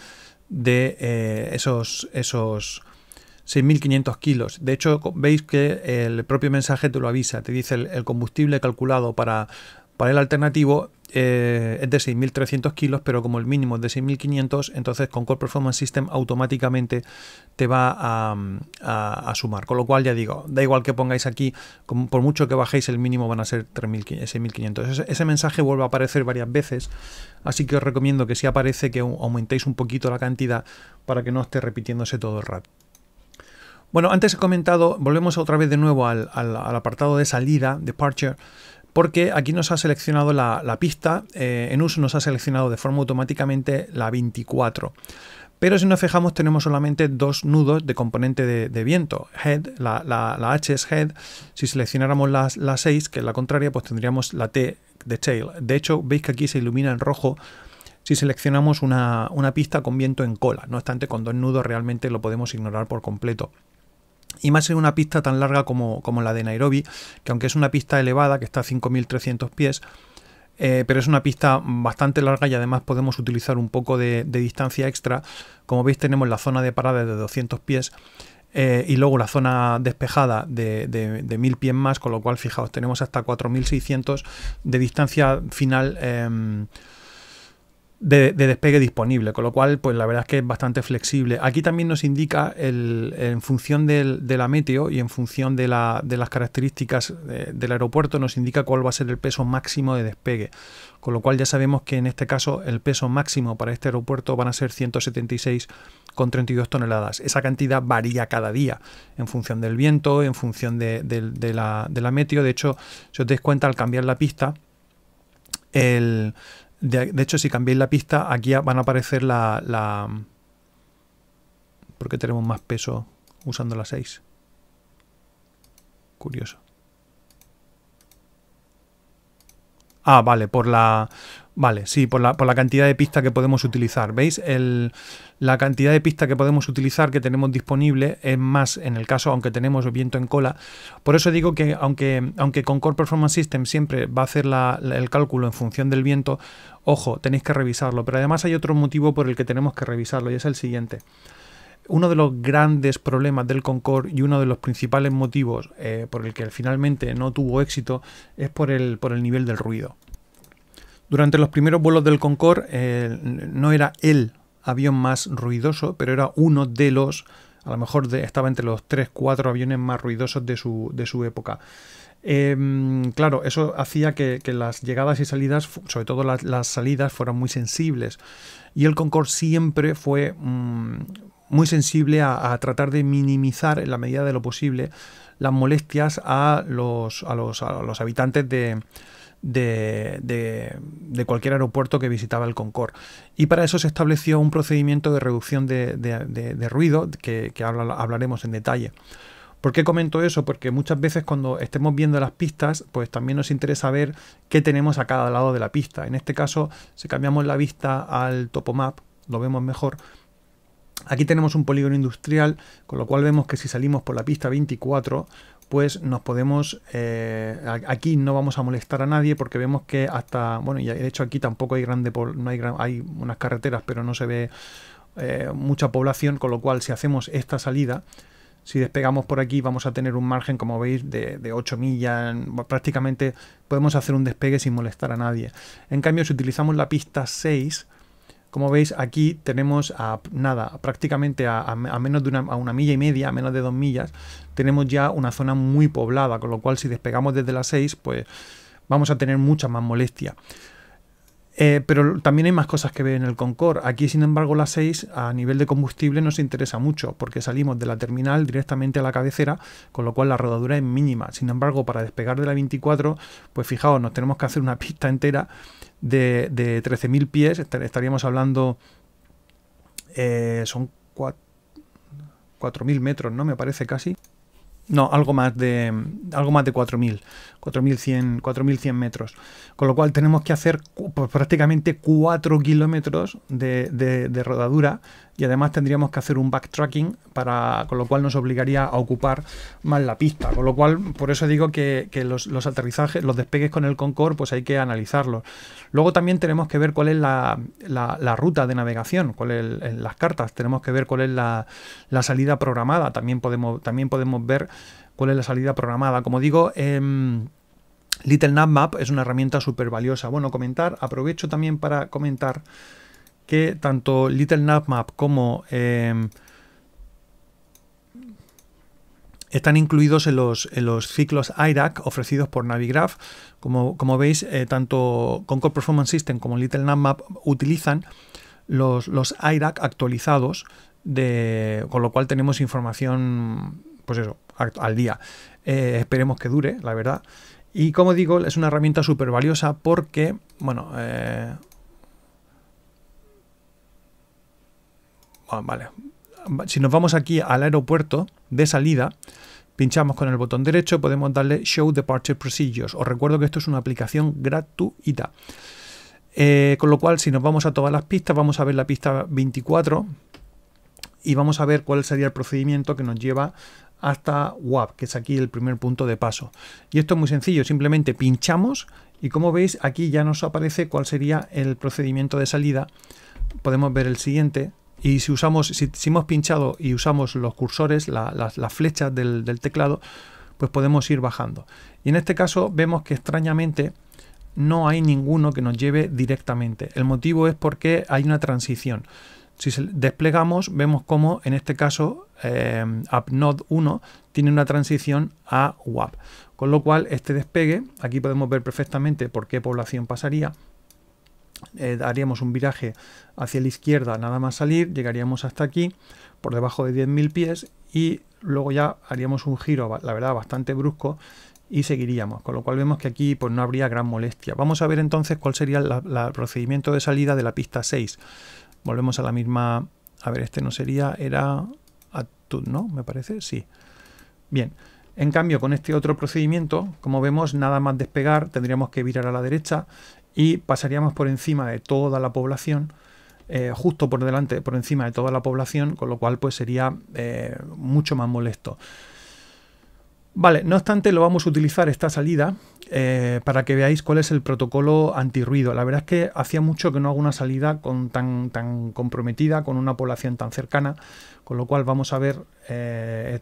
de eh, esos, 6.500 kilos. De hecho, veis que el propio mensaje te lo avisa, te dice el combustible calculado para el alternativo eh, es de 6.300 kilos, pero como el mínimo es de 6.500, entonces con Core Performance System automáticamente te va a, sumar. Con lo cual ya digo, da igual que pongáis aquí, por mucho que bajéis el mínimo van a ser 6.500. Ese, ese, mensaje vuelve a aparecer varias veces, así que os recomiendo que si aparece que aumentéis un poquito la cantidad para que no esté repitiéndose todo el rato. Bueno, antes he comentado, volvemos otra vez de nuevo al apartado de salida, departure, porque aquí nos ha seleccionado la, pista, eh, en uso nos ha seleccionado de forma automáticamente la 24. Pero si nos fijamos tenemos solamente dos nudos de componente de, viento. Head, la, H es head. Si seleccionáramos las, la 6, que es la contraria, pues tendríamos la T de tail. De hecho, veis que aquí se ilumina en rojo si seleccionamos una, una pista con viento en cola. No obstante, con dos nudos realmente lo podemos ignorar por completo y más en una pista tan larga como, la de Nairobi, que aunque es una pista elevada, que está a 5.300 pies, eh, pero es una pista bastante larga y además podemos utilizar un poco de, distancia extra. Como veis tenemos la zona de parada de 200 pies eh, y luego la zona despejada de, de, 1000 pies más, con lo cual fijaos, tenemos hasta 4600 de distancia final. Em, de, despegue disponible, con lo cual, pues la verdad es que es bastante flexible. Aquí también nos indica el, en función del, de la meteo y en función de, las características del aeropuerto, nos indica cuál va a ser el peso máximo de despegue. Con lo cual ya sabemos que en este caso el peso máximo para este aeropuerto van a ser 176,32 toneladas. Esa cantidad varía cada día en función del viento, en función de, la, de la meteo. De hecho, si os dais cuenta, al cambiar la pista, el de, hecho, si cambiáis la pista, aquí van a aparecer la... la porque tenemos más peso usando la 6? Curioso. Ah, vale, por la Vale, sí, por la, por la cantidad de pista que podemos utilizar. ¿Veis? la cantidad de pista que podemos utilizar, que tenemos disponible, es más en el caso, aunque tenemos viento en cola. Por eso digo que aunque, aunque Performance System siempre va a hacer el cálculo en función del viento, ojo, tenéis que revisarlo. Pero además hay otro motivo por el que tenemos que revisarlo y es el siguiente uno de los grandes problemas del Concord y uno de los principales motivos eh, por el que finalmente no tuvo éxito es por por el nivel del ruido. Durante los primeros vuelos del Concorde no era el avión más ruidoso, pero era uno de los, a lo mejor estaba entre los 3-4 aviones más ruidosos de su, de su época. Em, claro, eso hacía que, las llegadas y salidas, sobre todo las, salidas, fueran muy sensibles. Y el Concorde siempre fue mm, muy sensible a, tratar de minimizar en la medida de lo posible las molestias a los, a los habitantes de, de, cualquier aeropuerto que visitaba el Concorde. Y para eso se estableció un procedimiento de reducción de, ruido que, hablaremos en detalle. ¿Por qué comento eso? Porque muchas veces cuando estemos viendo las pistas, pues también nos interesa ver qué tenemos a cada lado de la pista. En este caso, si cambiamos la vista al topomap, lo vemos mejor. Aquí tenemos un polígono industrial, con lo cual vemos que si salimos por la pista 24, pues nos podemos, eh, aquí no vamos a molestar a nadie porque vemos que hasta, bueno, y de hecho aquí tampoco hay grande, no hay, hay unas carreteras, pero no se ve eh, mucha población, con lo cual si hacemos esta salida, si despegamos por aquí vamos a tener un margen, como veis, de, de 8 millas, prácticamente podemos hacer un despegue sin molestar a nadie. En cambio, si utilizamos la pista 6, como veis, aquí tenemos a nada, prácticamente a, menos de una, milla y media, a menos de dos millas, tenemos ya una zona muy poblada, con lo cual si despegamos desde las 6, pues vamos a tener mucha más molestia. Eh, pero también hay más cosas que ver en el Concorde. Aquí, sin embargo, la 6 a nivel de combustible nos interesa mucho porque salimos de la terminal directamente a la cabecera, con lo cual la rodadura es mínima. Sin embargo, para despegar de la 24, pues fijaos, nos tenemos que hacer una pista entera de, 13.000 pies, estaríamos hablando, eh, son 4.000 metros, ¿no? Me parece casi. No, algo más de algo más de 4000, 4100, 4100 metros. Con lo cual tenemos que hacer pues prácticamente 4 kilómetros de, de, de, rodadura y además tendríamos que hacer un backtracking con lo cual nos obligaría a ocupar más la pista con lo cual por eso digo que, los, aterrizajes los despegues con el Concorde pues hay que analizarlos luego también tenemos que ver cuál es la, ruta de navegación cuál es las cartas tenemos que ver cuál es la, salida programada también podemos también podemos ver cuál es la salida programada como digo em, Little Map es una herramienta súper valiosa. Bueno, comentar, aprovecho también para comentar que tanto Little Map como em, están incluidos en los, los ciclos IRAC ofrecidos por Navigraph. Como, como veis, eh, tanto Concord Performance System como Little Map utilizan los, los IRAC actualizados, de, con lo cual tenemos información, pues eso, al día. Eh, esperemos que dure, la verdad. Y como digo, es una herramienta súper valiosa porque, bueno, eh, Ah, vale. Si nos vamos aquí al aeropuerto de salida, pinchamos con el botón derecho, podemos darle Show Departure Procedures. Os recuerdo que esto es una aplicación gratuita. Eh, con lo cual, si nos vamos a todas las pistas, vamos a ver la pista 24 y vamos a ver cuál sería el procedimiento que nos lleva hasta WAP, que es aquí el primer punto de paso. Y esto es muy sencillo, simplemente pinchamos y como veis aquí ya nos aparece cuál sería el procedimiento de salida. Podemos ver el siguiente, y si usamos, si, hemos pinchado y usamos los cursores, las, flechas del, teclado, pues podemos ir bajando. Y en este caso vemos que extrañamente no hay ninguno que nos lleve directamente. El motivo es porque hay una transición. Si desplegamos, vemos cómo en este caso eh, AppNode 1 tiene una transición a WAP. Con lo cual, este despegue, aquí podemos ver perfectamente por qué población pasaría, daríamos eh, haríamos un viraje hacia la izquierda nada más salir, llegaríamos hasta aquí, por debajo de 10.000 pies y luego ya haríamos un giro, la verdad, bastante brusco y seguiríamos, con lo cual vemos que aquí pues, no habría gran molestia. Vamos a ver entonces cuál sería el procedimiento de salida de la pista 6. Volvemos a la misma... A ver, este no sería... Era atut ¿no? Me parece, sí. Bien. En cambio, con este otro procedimiento, como vemos, nada más despegar, tendríamos que virar a la derecha y pasaríamos por encima de toda la población, eh, justo por delante, por encima de toda la población, con lo cual pues sería eh, mucho más molesto. Vale, no obstante lo vamos a utilizar esta salida eh, para que veáis cuál es el protocolo antirruido. La verdad es que hacía mucho que no hago una salida con, tan, tan comprometida, con una población tan cercana, con lo cual vamos a ver,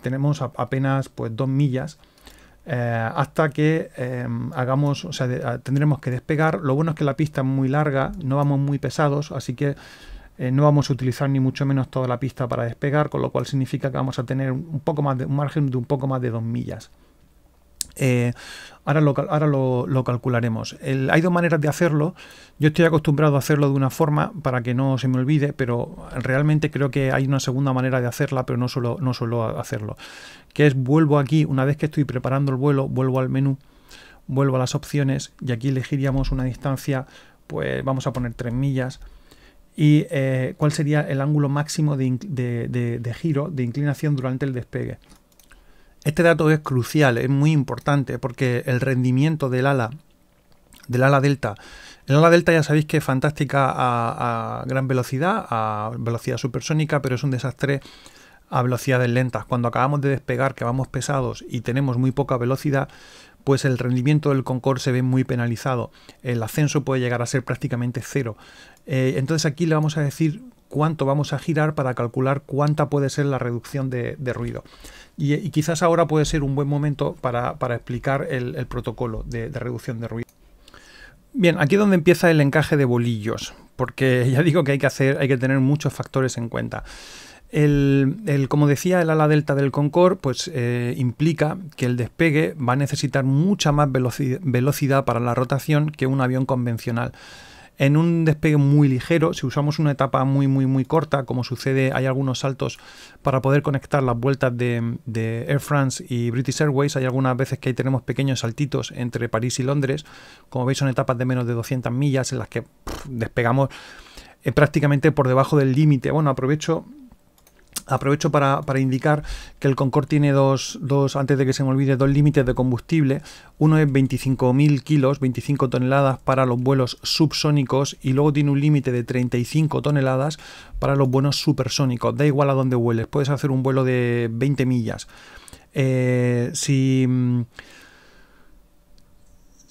tenemos apenas pues dos millas eh, hasta que em, hagamos, o sea, ah, tendremos que despegar. Lo bueno es que la pista es muy larga, no vamos muy pesados, así que eh, no vamos a utilizar ni mucho menos toda la pista para despegar, con lo cual significa que vamos a tener un poco más de un margen de un poco más de 2 millas. Eh, ahora lo, calcularemos. hay dos maneras de hacerlo. Yo estoy acostumbrado a hacerlo de una forma para que no se me olvide, pero realmente creo que hay una segunda manera de hacerla, pero no suelo, hacerlo. Que es vuelvo aquí, una vez que estoy preparando el vuelo, vuelvo al menú, vuelvo a las opciones y aquí elegiríamos una distancia, pues vamos a poner 3 millas. Y eh, cuál sería el ángulo máximo de giro, de inclinación durante el despegue. Este dato es crucial, es muy importante porque el rendimiento del ala, del ala delta, el ala delta ya sabéis que es fantástica a, gran velocidad, a velocidad supersónica, pero es un desastre a velocidades lentas. Cuando acabamos de despegar, que vamos pesados y tenemos muy poca velocidad, pues el rendimiento del Concorde se ve muy penalizado. El ascenso puede llegar a ser prácticamente cero. Eh, entonces aquí le vamos a decir cuánto vamos a girar para calcular cuánta puede ser la reducción de, ruido. Y, quizás ahora puede ser un buen momento para, explicar el, protocolo de, reducción de ruido. Bien, aquí es donde empieza el encaje de bolillos, porque ya digo que hay que hacer, hay que tener muchos factores en cuenta. El, como decía, el ala delta del Concorde pues, eh, implica que el despegue va a necesitar mucha más velocidad para la rotación que un avión convencional en un despegue muy ligero, si usamos una etapa muy, muy, muy corta, como sucede, hay algunos saltos para poder conectar las vueltas de, Air France y British Airways, hay algunas veces que ahí tenemos pequeños saltitos entre París y Londres, como veis son etapas de menos de 200 millas en las que despegamos eh, prácticamente por debajo del límite. Bueno, aprovecho Aprovecho para, indicar que el Concorde tiene dos, dos, antes de que se me olvide, dos límites de combustible. Uno es 25.000 kilos, 25 toneladas para los vuelos subsónicos y luego tiene un límite de 35 toneladas para los vuelos supersónicos. Da igual a dónde vueles, puedes hacer un vuelo de 20 millas. Eh, si... Mm,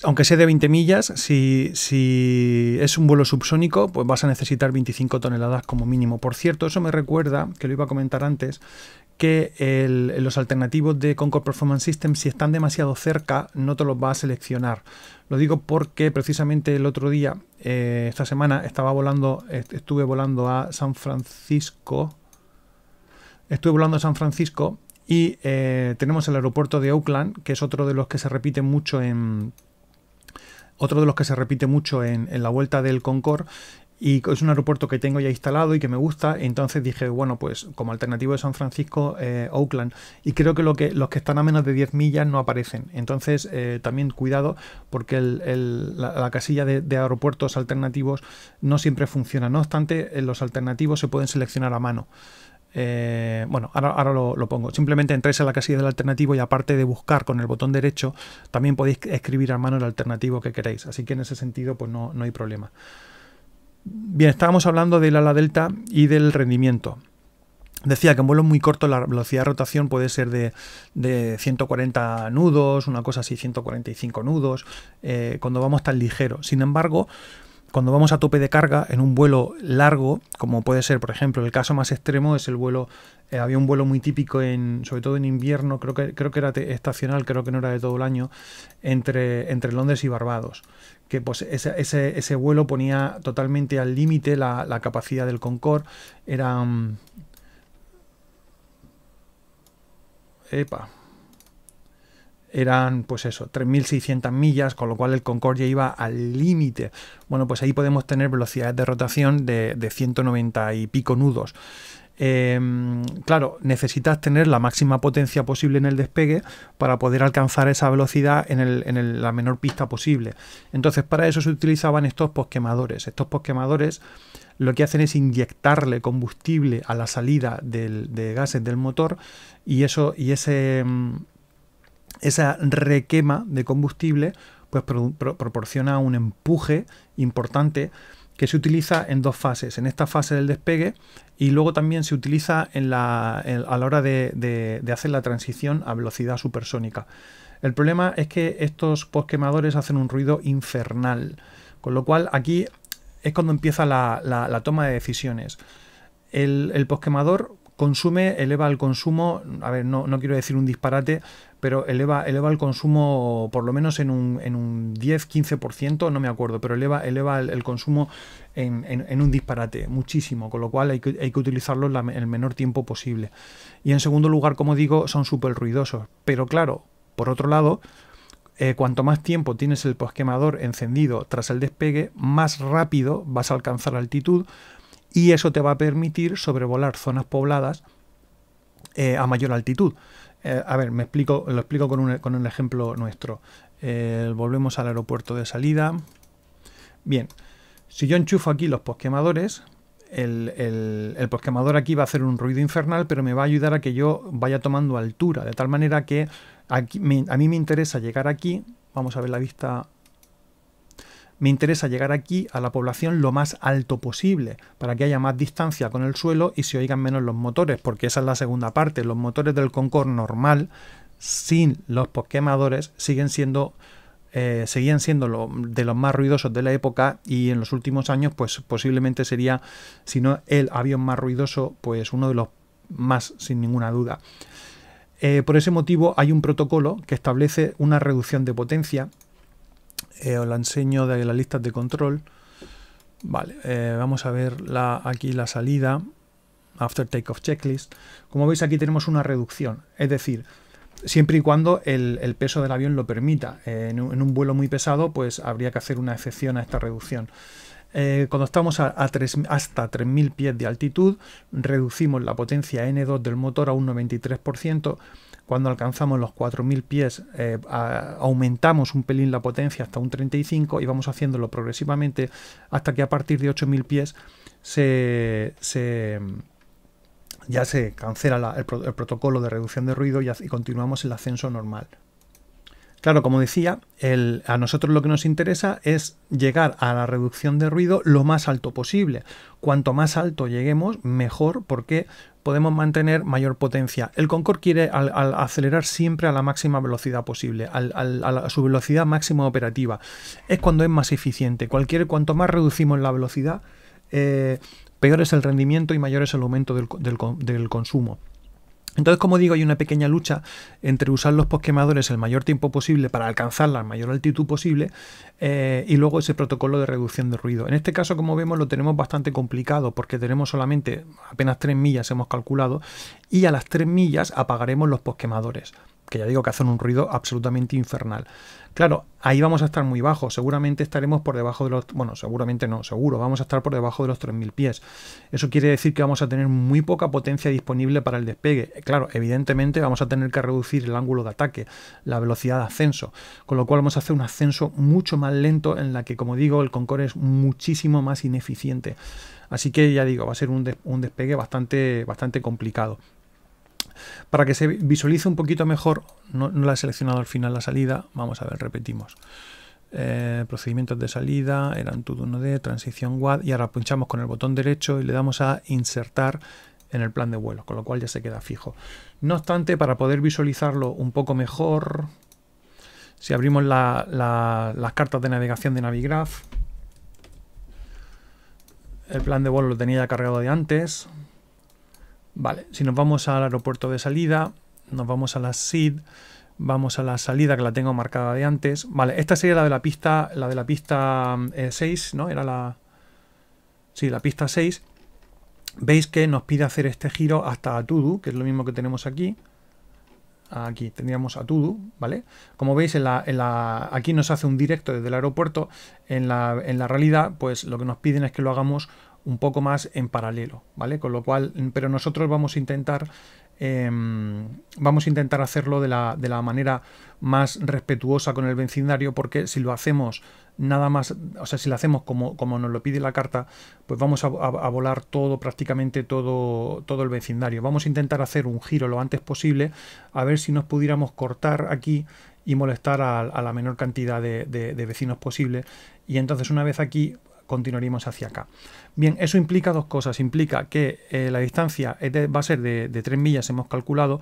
aunque sea de 20 millas, si, es un vuelo subsónico, pues vas a necesitar 25 toneladas como mínimo. Por cierto, eso me recuerda, que lo iba a comentar antes, que los alternativos de Concord Performance System, si están demasiado cerca, no te los va a seleccionar. Lo digo porque precisamente el otro día, eh, esta semana, estaba volando, estuve volando a San Francisco. Estuve volando a San Francisco y eh, tenemos el aeropuerto de Oakland, que es otro de los que se repite mucho en, otro de los que se repite mucho en, la vuelta del Concorde y es un aeropuerto que tengo ya instalado y que me gusta. Entonces dije, bueno, pues como alternativo de San Francisco, eh, Oakland. Y creo que, los que están a menos de 10 millas no aparecen. Entonces eh, también cuidado porque la, casilla de, aeropuertos alternativos no siempre funciona. No obstante, eh, los alternativos se pueden seleccionar a mano. Eh, bueno, ahora, lo, pongo. Simplemente entráis a la casilla del alternativo y aparte de buscar con el botón derecho, también podéis escribir a mano el alternativo que queréis. Así que en ese sentido, pues no, no hay problema. Bien, estábamos hablando del ala delta y del rendimiento. Decía que en vuelos muy cortos la velocidad de rotación puede ser de, 140 nudos, una cosa así, 145 nudos, eh, cuando vamos tan ligero. Sin embargo, cuando vamos a tope de carga en un vuelo largo, como puede ser, por ejemplo, el caso más extremo es el vuelo, eh, había un vuelo muy típico, en, sobre todo en invierno, creo que, creo que era estacional, creo que no era de todo el año, entre, entre Londres y Barbados, que pues ese, vuelo ponía totalmente al límite la, capacidad del Concorde, era... Mm, epa, eran pues eso, 3.600 millas, con lo cual el Concorde iba al límite. Bueno, pues ahí podemos tener velocidades de rotación de, 190 y pico nudos. Em, claro, necesitas tener la máxima potencia posible en el despegue para poder alcanzar esa velocidad en, la menor pista posible. Entonces, para eso se utilizaban estos posquemadores. Estos posquemadores lo que hacen es inyectarle combustible a la salida de gases del motor y, eso, y ese, em, esa requema de combustible pues proporciona un empuje importante que se utiliza en dos fases, en esta fase del despegue y luego también se utiliza en la, a la hora de, hacer la transición a velocidad supersónica. El problema es que estos posquemadores hacen un ruido infernal, con lo cual aquí es cuando empieza la, toma de decisiones. El, el posquemador consume, eleva el consumo, a ver, no, quiero decir un disparate, pero eleva, eleva el consumo por lo menos en un, 10-15%, no me acuerdo, pero eleva, eleva el, consumo en, un disparate, muchísimo, con lo cual hay que, utilizarlo el menor tiempo posible. Y en segundo lugar, como digo, son súper ruidosos, pero claro, por otro lado, eh, cuanto más tiempo tienes el posquemador encendido tras el despegue, más rápido vas a alcanzar altitud, y eso te va a permitir sobrevolar zonas pobladas eh, a mayor altitud. Eh, a ver, me explico, lo explico con un, ejemplo nuestro. Eh, volvemos al aeropuerto de salida. Bien, si yo enchufo aquí los posquemadores, el, posquemador aquí va a hacer un ruido infernal, pero me va a ayudar a que yo vaya tomando altura, de tal manera que aquí, a mí me interesa llegar aquí, vamos a ver la vista me interesa llegar aquí a la población lo más alto posible, para que haya más distancia con el suelo y se oigan menos los motores, porque esa es la segunda parte. Los motores del Concorde normal, sin los posquemadores, siguen siendo... Eh, seguían siendo de los más ruidosos de la época y en los últimos años pues posiblemente sería si no el avión más ruidoso pues uno de los más sin ninguna duda eh, por ese motivo hay un protocolo que establece una reducción de potencia eh, os la enseño de las listas de control. Vale, eh, vamos a ver la, aquí la salida, after takeoff checklist. Como veis aquí tenemos una reducción, es decir, siempre y cuando el, peso del avión lo permita. Eh, en, un, vuelo muy pesado pues habría que hacer una excepción a esta reducción. cuando estamos a, hasta 3.000 pies de altitud, reducimos la potencia N2 del motor a un 93%, cuando alcanzamos los 4.000 pies eh, aumentamos un pelín la potencia hasta un 35 y vamos haciéndolo progresivamente hasta que a partir de 8.000 pies ya se cancela el, protocolo de reducción de ruido y continuamos el ascenso normal. Claro, como decía, a nosotros lo que nos interesa es llegar a la reducción de ruido lo más alto posible. Cuanto más alto lleguemos, mejor, porque podemos mantener mayor potencia. El Concorde quiere acelerar siempre a la máxima velocidad posible, a su velocidad máxima operativa. Es cuando es más eficiente. Cualquier, cuanto más reducimos la velocidad, eh, peor es el rendimiento y mayor es el aumento del consumo. Entonces, como digo, hay una pequeña lucha entre usar los posquemadores el mayor tiempo posible para alcanzar la mayor altitud posible eh, y luego ese protocolo de reducción de ruido. En este caso, como vemos, lo tenemos bastante complicado porque tenemos solamente apenas 3 millas hemos calculado y a las 3 millas apagaremos los posquemadores que ya digo que hacen un ruido absolutamente infernal. Claro, ahí vamos a estar muy bajo, seguramente estaremos por debajo de los, bueno, seguramente no, seguro, vamos a estar por debajo de los 3.000 pies. Eso quiere decir que vamos a tener muy poca potencia disponible para el despegue. Eh, claro, evidentemente vamos a tener que reducir el ángulo de ataque, la velocidad de ascenso, con lo cual vamos a hacer un ascenso mucho más lento en la que, como digo, el Concorde es muchísimo más ineficiente. Así que ya digo, va a ser un, un despegue bastante, bastante complicado. Para que se visualice un poquito mejor, no, la he seleccionado al final la salida, vamos a ver, repetimos. Eh, procedimientos de salida, eran todo 1D, transición WAD, y ahora pinchamos con el botón derecho y le damos a insertar en el plan de vuelo, con lo cual ya se queda fijo. No obstante, para poder visualizarlo un poco mejor, si abrimos las cartas de navegación de Navigraph, el plan de vuelo lo tenía ya cargado de antes, Vale, si nos vamos al aeropuerto de salida, nos vamos a la SID, vamos a la salida que la tengo marcada de antes. Vale, esta sería la de la pista, la de la pista 6, eh, ¿no? Era la... Sí, la pista 6. Veis que nos pide hacer este giro hasta Atudu, que es lo mismo que tenemos aquí. Aquí tendríamos Atudu, ¿vale? Como veis, en la, aquí nos hace un directo desde el aeropuerto. En la, en la realidad, pues lo que nos piden es que lo hagamos un poco más en paralelo, ¿vale? Con lo cual, pero nosotros vamos a intentar, em, vamos a intentar hacerlo de la, manera más respetuosa con el vecindario, porque si lo hacemos nada más, o sea, si lo hacemos como, como nos lo pide la carta, pues vamos a, volar todo, prácticamente todo, todo el vecindario. Vamos a intentar hacer un giro lo antes posible, a ver si nos pudiéramos cortar aquí y molestar a, la menor cantidad de, de vecinos posible. Y entonces una vez aquí, continuaríamos hacia acá. Bien, eso implica dos cosas. Implica que eh, la distancia va a ser de, tres 3 millas, hemos calculado,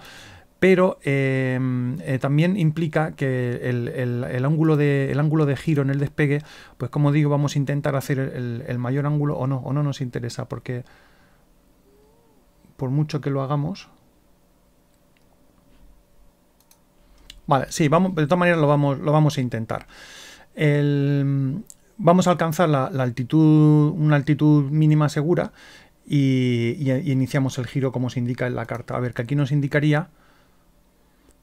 pero eh, eh, también implica que el, ángulo de, ángulo de giro en el despegue, pues como digo, vamos a intentar hacer el, mayor ángulo o no, o no nos interesa, porque por mucho que lo hagamos... Vale, sí, vamos, de todas maneras lo vamos, lo vamos a intentar. El, vamos a alcanzar la, altitud, una altitud mínima segura y, iniciamos el giro como se indica en la carta. A ver, que aquí nos indicaría...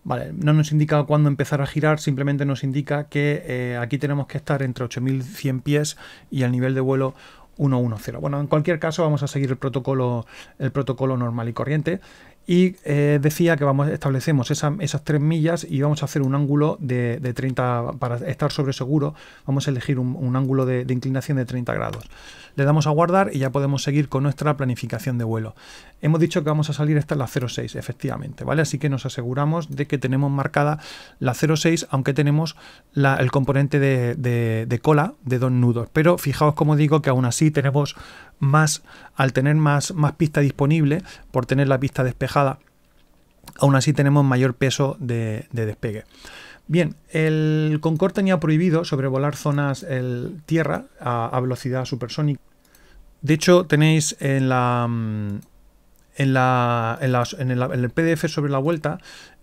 Vale, no nos indica cuándo empezar a girar, simplemente nos indica que eh, aquí tenemos que estar entre 8100 pies y el nivel de vuelo 110. Bueno, en cualquier caso vamos a seguir el protocolo, el protocolo normal y corriente y eh, decía que vamos, establecemos esas tres millas y vamos a hacer un ángulo de, 30, para estar sobre seguro, vamos a elegir un, ángulo de, inclinación de 30 grados. Le damos a guardar y ya podemos seguir con nuestra planificación de vuelo. Hemos dicho que vamos a salir esta la 06, efectivamente, ¿vale? Así que nos aseguramos de que tenemos marcada la 06, aunque tenemos el componente de, cola de dos nudos. Pero fijaos como digo que aún así tenemos más, al tener más, más pista disponible, por tener la pista despejada, aún así tenemos mayor peso de, despegue. Bien, el Concorde tenía prohibido sobrevolar zonas el, tierra a, velocidad supersónica. De hecho, tenéis en la... Mm, en, la, en, el, PDF sobre la vuelta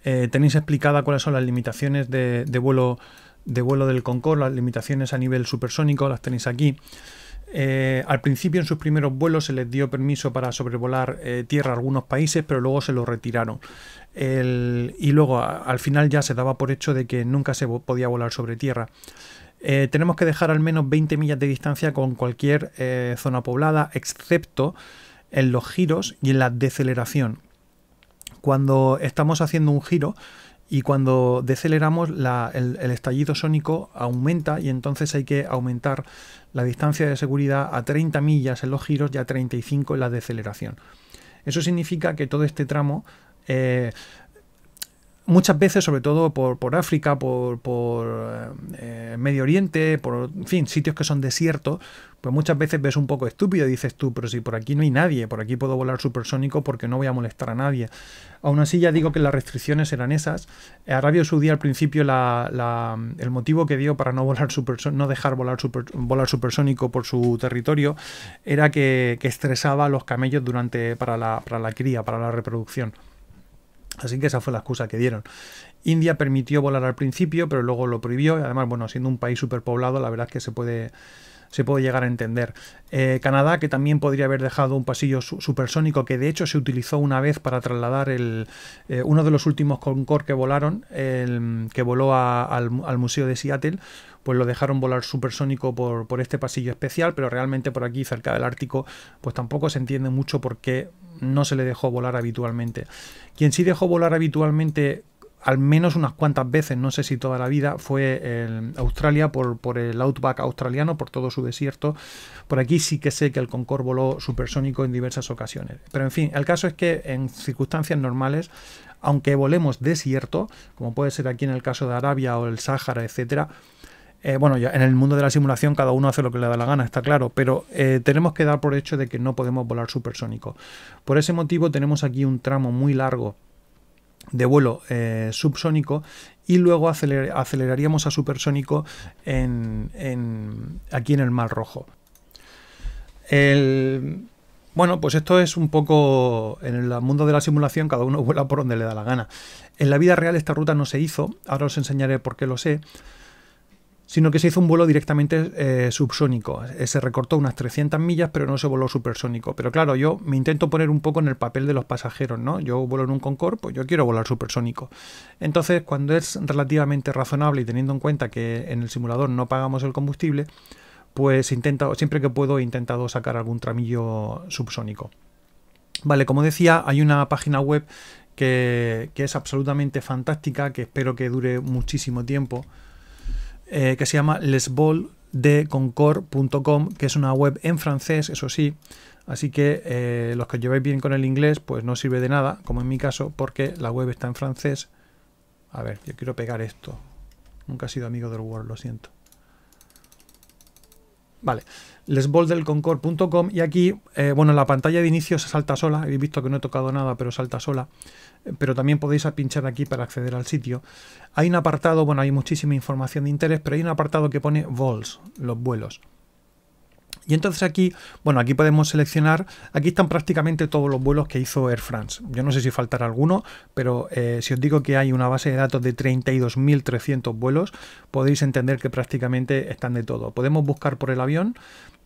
eh, tenéis explicada cuáles son las limitaciones de, vuelo, de vuelo del Concorde, las limitaciones a nivel supersónico, las tenéis aquí. Eh, al principio en sus primeros vuelos se les dio permiso para sobrevolar eh, tierra a algunos países, pero luego se lo retiraron. y luego al final ya se daba por hecho de que nunca se podía volar sobre tierra. Eh, tenemos que dejar al menos 20 millas de distancia con cualquier zona poblada, excepto en los giros y en la deceleración. Cuando estamos haciendo un giro, y cuando deceleramos el, estallido sónico aumenta y entonces hay que aumentar la distancia de seguridad a 30 millas en los giros y a 35 en la deceleración. Eso significa que todo este tramo eh, muchas veces, sobre todo por, por África, por, por eh, Medio Oriente, por, fin, sitios que son desiertos, pues muchas veces ves un poco estúpido y dices tú, pero si por aquí no hay nadie, por aquí puedo volar supersónico porque no voy a molestar a nadie. Aún así ya digo que las restricciones eran esas. Arabia Saudí al principio la, el motivo que dio para no, volar no dejar volar, volar supersónico por su territorio era que, estresaba a los camellos durante, para, la, para la cría, para la reproducción. Así que esa fue la excusa que dieron. India permitió volar al principio, pero luego lo prohibió. Y además, bueno, siendo un país superpoblado, la verdad es que se puede se puede llegar a entender. Eh, Canadá, que también podría haber dejado un pasillo supersónico, que de hecho se utilizó una vez para trasladar el, eh, uno de los últimos Concorde que volaron, el, que voló al, Museo de Seattle, pues lo dejaron volar supersónico por, por, este pasillo especial, pero realmente por aquí, cerca del Ártico, pues tampoco se entiende mucho por qué no se le dejó volar habitualmente. Quien sí dejó volar habitualmente al menos unas cuantas veces, no sé si toda la vida, fue en Australia por, el outback australiano, por todo su desierto. Por aquí sí que sé que el Concorde voló supersónico en diversas ocasiones. Pero en fin, el caso es que en circunstancias normales, aunque volemos desierto, como puede ser aquí en el caso de Arabia o el Sáhara, etc. Eh, bueno, ya en el mundo de la simulación cada uno hace lo que le da la gana, está claro, pero eh, tenemos que dar por hecho de que no podemos volar supersónico. Por ese motivo tenemos aquí un tramo muy largo de vuelo eh, subsónico y luego aceleraríamos a supersónico en, aquí en el Mar Rojo. El, bueno, pues esto es un poco en el mundo de la simulación, cada uno vuela por donde le da la gana. En la vida real esta ruta no se hizo, ahora os enseñaré por qué lo sé sino que se hizo un vuelo directamente eh, subsónico. Se recortó unas 300 millas, pero no se voló supersónico. Pero claro, yo me intento poner un poco en el papel de los pasajeros, ¿no? Yo vuelo en un Concorde, pues yo quiero volar supersónico. Entonces, cuando es relativamente razonable y teniendo en cuenta que en el simulador no pagamos el combustible, pues intento, siempre que puedo he intentado sacar algún tramillo subsónico. Vale, como decía, hay una página web que, que es absolutamente fantástica, que espero que dure muchísimo tiempo. Eh, que se llama lesboldeconcord.com, que es una web en francés, eso sí. Así que eh, los que os bien con el inglés, pues no sirve de nada, como en mi caso, porque la web está en francés. A ver, yo quiero pegar esto. Nunca he sido amigo del Word, lo siento. Vale, lesboldelconcord.com y aquí, eh, bueno, la pantalla de inicio se salta sola. Habéis visto que no he tocado nada, pero salta sola pero también podéis pinchar aquí para acceder al sitio. Hay un apartado, bueno, hay muchísima información de interés, pero hay un apartado que pone vols, los vuelos. Y entonces aquí, bueno, aquí podemos seleccionar, aquí están prácticamente todos los vuelos que hizo Air France. Yo no sé si faltará alguno, pero eh, si os digo que hay una base de datos de 32.300 vuelos, podéis entender que prácticamente están de todo. Podemos buscar por el avión,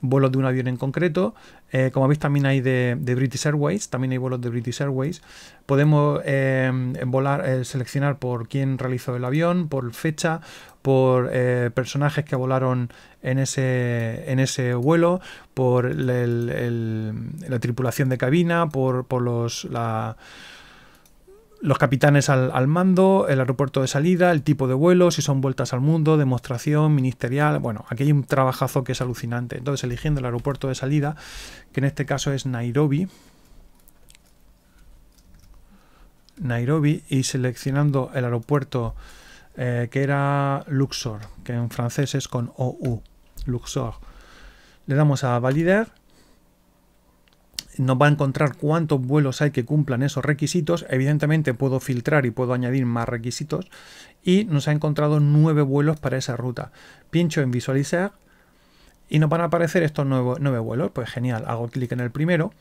vuelos de un avión en concreto. Eh, como veis también hay de, de, British Airways, también hay vuelos de British Airways. Podemos eh, seleccionar por quién realizó el avión, por fecha, por personajes que volaron en ese, en ese vuelo, por la tripulación de cabina, por, los, los capitanes al, mando, el aeropuerto de salida, el tipo de vuelo, si son vueltas al mundo, demostración, ministerial. Bueno, aquí hay un trabajazo que es alucinante. Entonces, eligiendo el aeropuerto de salida, que en este caso es Nairobi. Nairobi y seleccionando el aeropuerto eh, que era Luxor, que en francés es con OU. Luxor. Le damos a validar. Nos va a encontrar cuántos vuelos hay que cumplan esos requisitos. Evidentemente puedo filtrar y puedo añadir más requisitos. Y nos ha encontrado nueve vuelos para esa ruta. Pincho en visualizar y nos van a aparecer estos nueve, nueve vuelos. Pues genial, hago clic en el primero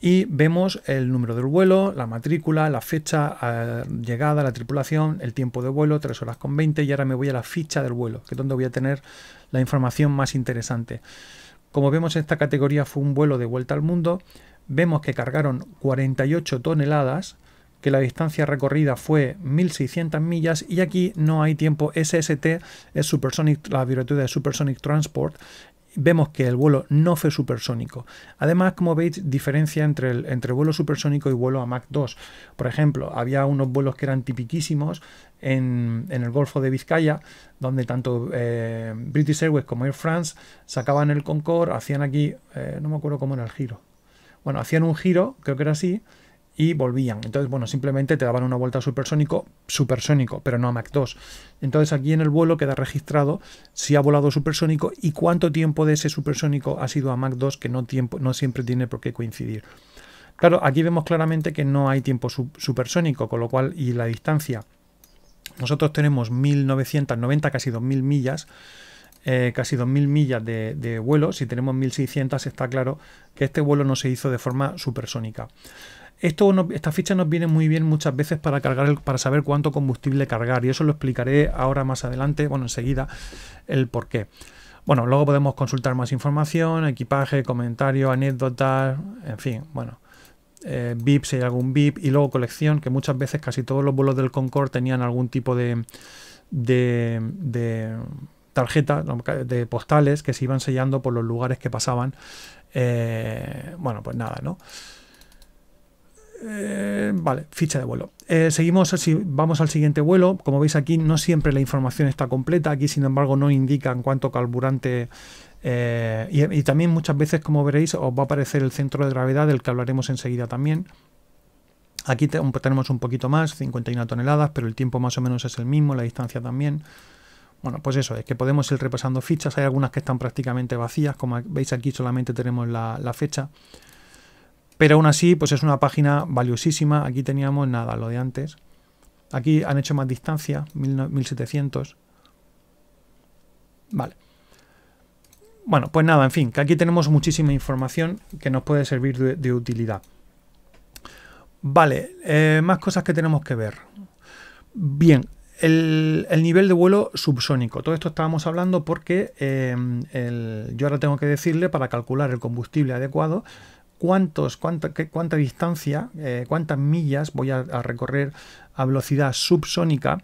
y vemos el número del vuelo, la matrícula, la fecha eh, llegada, la tripulación, el tiempo de vuelo, 3 horas con 20 y ahora me voy a la ficha del vuelo, que es donde voy a tener la información más interesante. Como vemos esta categoría fue un vuelo de vuelta al mundo, vemos que cargaron 48 toneladas, que la distancia recorrida fue 1600 millas y aquí no hay tiempo SST, es Supersonic, la virtud de Supersonic Transport vemos que el vuelo no fue supersónico. Además, como veis, diferencia entre, el, entre vuelo supersónico y vuelo a Mach 2. Por ejemplo, había unos vuelos que eran tipiquísimos en, el Golfo de Vizcaya, donde tanto eh, British Airways como Air France sacaban el Concorde, hacían aquí, eh, no me acuerdo cómo era el giro. Bueno, hacían un giro, creo que era así, y volvían. Entonces, bueno, simplemente te daban una vuelta supersónico, supersónico, pero no a Mach 2. Entonces aquí en el vuelo queda registrado si ha volado supersónico y cuánto tiempo de ese supersónico ha sido a Mach 2, que no, tiempo, no siempre tiene por qué coincidir. Claro, aquí vemos claramente que no hay tiempo supersónico, con lo cual, y la distancia. Nosotros tenemos 1990, casi 2000 millas, eh, casi 2000 millas de, de vuelo. Si tenemos 1600, está claro que este vuelo no se hizo de forma supersónica. Esto ficha nos viene muy bien muchas veces para cargar el, para saber cuánto combustible cargar y eso lo explicaré ahora más adelante, bueno, enseguida el por qué. Bueno, luego podemos consultar más información, equipaje, comentarios, anécdotas, en fin, bueno. Eh, VIP si hay algún VIP y luego colección, que muchas veces casi todos los vuelos del Concorde tenían algún tipo de, de, de tarjeta, de postales que se iban sellando por los lugares que pasaban. Eh, bueno, pues nada, ¿no? Eh, vale, ficha de vuelo. Eh, seguimos, así, vamos al siguiente vuelo, como veis aquí no siempre la información está completa, aquí sin embargo no indican cuánto carburante eh, y, también muchas veces como veréis os va a aparecer el centro de gravedad del que hablaremos enseguida también. Aquí tenemos un poquito más, 51 toneladas, pero el tiempo más o menos es el mismo, la distancia también. Bueno, pues eso, es que podemos ir repasando fichas, hay algunas que están prácticamente vacías, como veis aquí solamente tenemos la fecha. Pero aún así, pues es una página valiosísima. Aquí teníamos nada, lo de antes. Aquí han hecho más distancia, 1700. Vale. Bueno, pues nada, en fin, que aquí tenemos muchísima información que nos puede servir de, utilidad. Vale, eh, más cosas que tenemos que ver. Bien, el, nivel de vuelo subsónico. Todo esto estábamos hablando porque eh, yo ahora tengo que decirle para calcular el combustible adecuado cuántos, cuánta, distancia, eh, cuántas millas voy a, recorrer a velocidad subsónica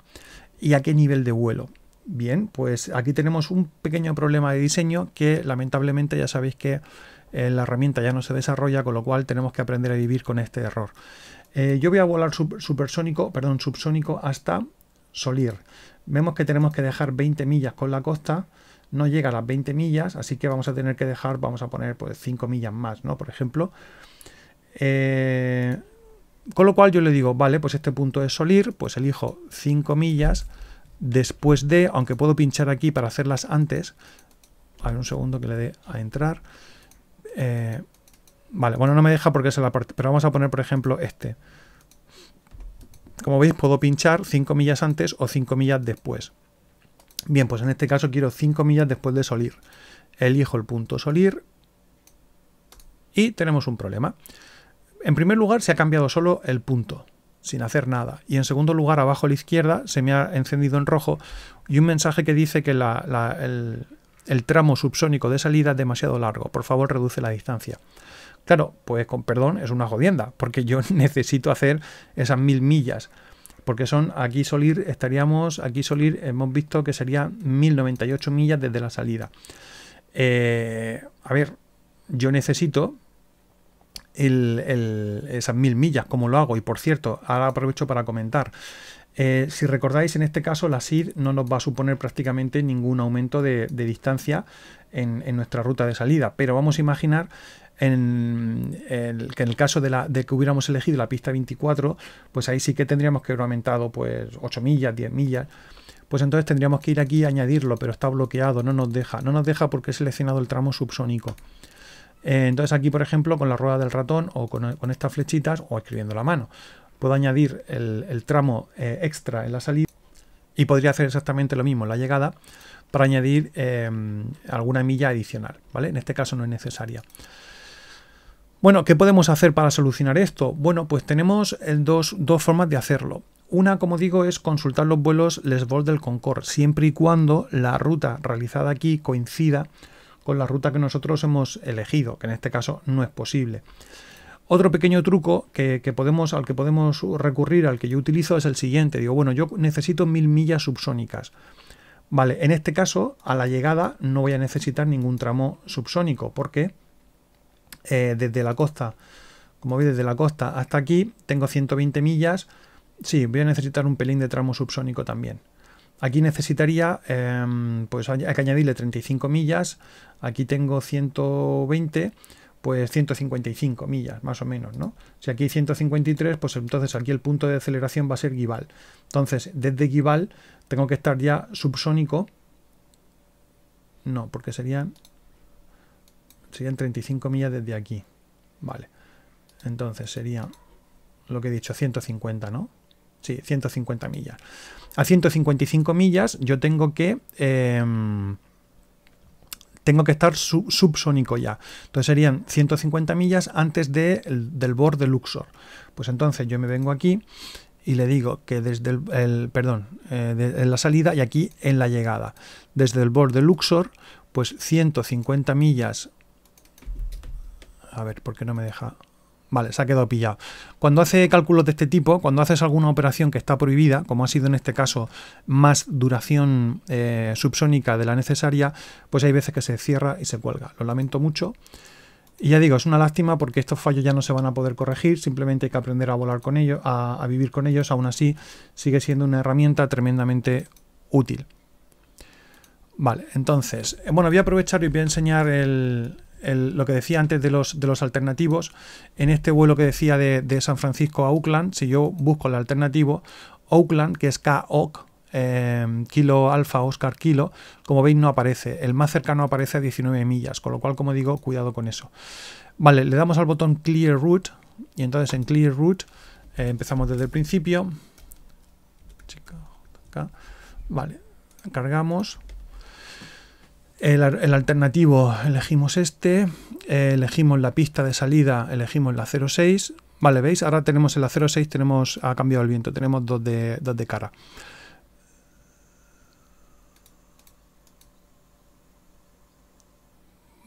y a qué nivel de vuelo. Bien, pues aquí tenemos un pequeño problema de diseño que lamentablemente ya sabéis que eh, la herramienta ya no se desarrolla, con lo cual tenemos que aprender a vivir con este error. Eh, yo voy a volar supersónico, perdón, subsónico hasta Solir. Vemos que tenemos que dejar 20 millas con la costa no llega a las 20 millas, así que vamos a tener que dejar, vamos a poner pues 5 millas más, ¿no? Por ejemplo. Eh, con lo cual yo le digo, vale, pues este punto es Solir, pues elijo 5 millas después de, aunque puedo pinchar aquí para hacerlas antes, a ver un segundo que le dé a entrar, eh, vale, bueno no me deja porque es la parte, pero vamos a poner por ejemplo este, como veis puedo pinchar 5 millas antes o 5 millas después. Bien, pues en este caso quiero 5 millas después de Solir. Elijo el punto Solir y tenemos un problema. En primer lugar, se ha cambiado solo el punto, sin hacer nada. Y en segundo lugar, abajo a la izquierda, se me ha encendido en rojo y un mensaje que dice que el, el tramo subsónico de salida es demasiado largo. Por favor, reduce la distancia. Claro, pues con perdón, es una jodienda, porque yo necesito hacer esas mil millas porque son aquí Solir, estaríamos aquí Solir, hemos visto que sería 1098 millas desde la salida. Eh, a ver, yo necesito el, esas mil millas, ¿cómo lo hago. Y por cierto, ahora aprovecho para comentar. Eh, si recordáis, en este caso la SID no nos va a suponer prácticamente ningún aumento de, distancia en, nuestra ruta de salida, pero vamos a imaginar en, el, que en el caso de, que hubiéramos elegido la pista 24, pues ahí sí que tendríamos que haber aumentado pues 8 millas, 10 millas pues entonces tendríamos que ir aquí a añadirlo, pero está bloqueado, no nos deja. No nos deja porque he seleccionado el tramo subsónico. Eh, entonces aquí, por ejemplo, con la rueda del ratón o con, estas flechitas o escribiendo la mano, puedo añadir el, tramo eh, extra en la salida y podría hacer exactamente lo mismo en la llegada para añadir eh, alguna milla adicional, ¿vale? En este caso no es necesaria. Bueno, ¿qué podemos hacer para solucionar esto? Bueno, pues tenemos eh, dos, dos formas de hacerlo. Una, como digo, es consultar los vuelos Les Vols del Concorde, siempre y cuando la ruta realizada aquí coincida con la ruta que nosotros hemos elegido, que en este caso no es posible. Otro pequeño truco que, que, podemos, al que podemos recurrir, al que yo utilizo, es el siguiente. Digo, bueno, yo necesito mil millas subsónicas. Vale, en este caso, a la llegada no voy a necesitar ningún tramo subsónico. ¿Por qué? Eh, desde la costa, como veis, desde la costa hasta aquí, tengo 120 millas. Sí, voy a necesitar un pelín de tramo subsónico también. Aquí necesitaría, em, pues hay que añadirle 35 millas, aquí tengo 120, pues 155 millas, más o menos, ¿no? Si aquí hay 153, pues entonces aquí el punto de aceleración va a ser Gival. Entonces, desde Gival tengo que estar ya subsónico. No, porque serían Serían 35 millas desde aquí. Vale. Entonces sería lo que he dicho, 150, ¿no? Sí, 150 millas. A 155 millas yo tengo que... Em, tengo que estar subsónico ya. Entonces serían 150 millas antes de, del borde Luxor. Pues entonces yo me vengo aquí y le digo que desde el, perdón, eh, de, en la salida y aquí en la llegada. Desde el borde Luxor, pues 150 millas a ver, ¿por qué no me deja? Vale, se ha quedado pillado. Cuando hace cálculos de este tipo, cuando haces alguna operación que está prohibida, como ha sido en este caso más duración eh, subsónica de la necesaria, pues hay veces que se cierra y se cuelga. Lo lamento mucho. Y ya digo, es una lástima porque estos fallos ya no se van a poder corregir, simplemente hay que aprender a volar con ellos, a, a vivir con ellos, aún así sigue siendo una herramienta tremendamente útil. Vale, entonces, eh, bueno, voy a aprovechar y voy a enseñar el, lo que decía antes de los, de los alternativos, en este vuelo que decía de, San Francisco a Auckland, si yo busco el alternativo, Oakland, que es KOC, eh, em, kilo alfa Oscar kilo, como veis no aparece. El más cercano aparece a 19 millas, con lo cual, como digo, cuidado con eso. Vale, le damos al botón Clear Route y entonces en Clear Route eh, empezamos desde el principio. Vale, cargamos. El, alternativo, elegimos este, eh, elegimos la pista de salida, elegimos la 06. Vale, ¿veis? Ahora tenemos en la 06, tenemos, ha cambiado el viento, tenemos dos de, cara.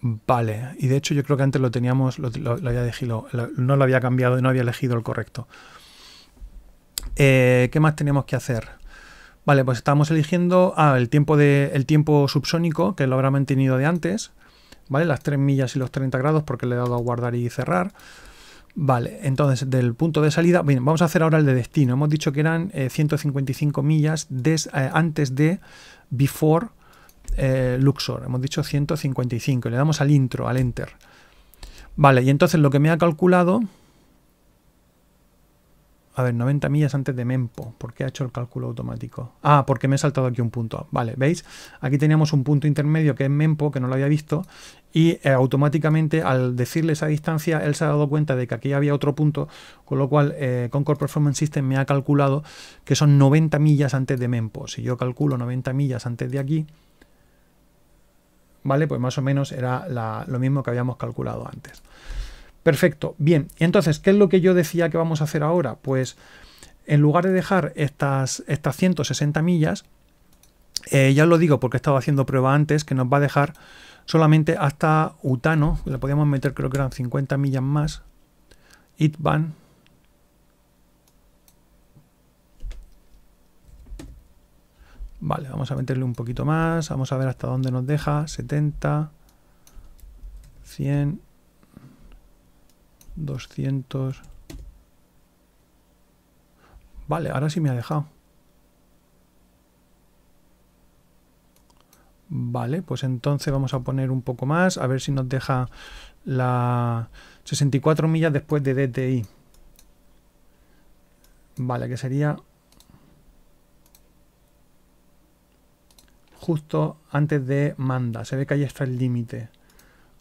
Vale, y de hecho yo creo que antes lo teníamos, lo, había elegido, no lo había cambiado y no había elegido el correcto. Eh, ¿Qué más tenemos que hacer? Vale, pues estamos eligiendo ah, el, tiempo tiempo subsónico, que lo habrá mantenido de antes, ¿vale? Las 3 millas y los 30 grados porque le he dado a guardar y cerrar. Vale, entonces del punto de salida, bien, vamos a hacer ahora el de destino. Hemos dicho que eran 155 eh, millas des, eh, antes de before eh, Luxor. Hemos dicho 155 le damos al intro, al enter. Vale, y entonces lo que me ha calculado a ver, 90 millas antes de Mempo. ¿Por qué ha hecho el cálculo automático? Ah, porque me he saltado aquí un punto. Vale, ¿veis? Aquí teníamos un punto intermedio que es Mempo, que no lo había visto. Y eh, automáticamente, al decirle esa distancia, él se ha dado cuenta de que aquí había otro punto. Con lo cual, eh, Concord Performance System me ha calculado que son 90 millas antes de Mempo. Si yo calculo 90 millas antes de aquí, ¿vale? Pues más o menos era lo mismo que habíamos calculado antes. Perfecto, bien. Entonces, ¿qué es lo que yo decía que vamos a hacer ahora? Pues en lugar de dejar estas, estas 160 millas, eh, ya os lo digo porque he estado haciendo prueba antes, que nos va a dejar solamente hasta Utano, le podíamos meter creo que eran 50 millas más, Itban, Vale, vamos a meterle un poquito más. Vamos a ver hasta dónde nos deja. 70, 100, 200. Vale, ahora sí me ha dejado. Vale, pues entonces vamos a poner un poco más, a ver si nos deja la 64 millas después de DTI. Vale, que sería justo antes de manda. Se ve que ahí está el límite.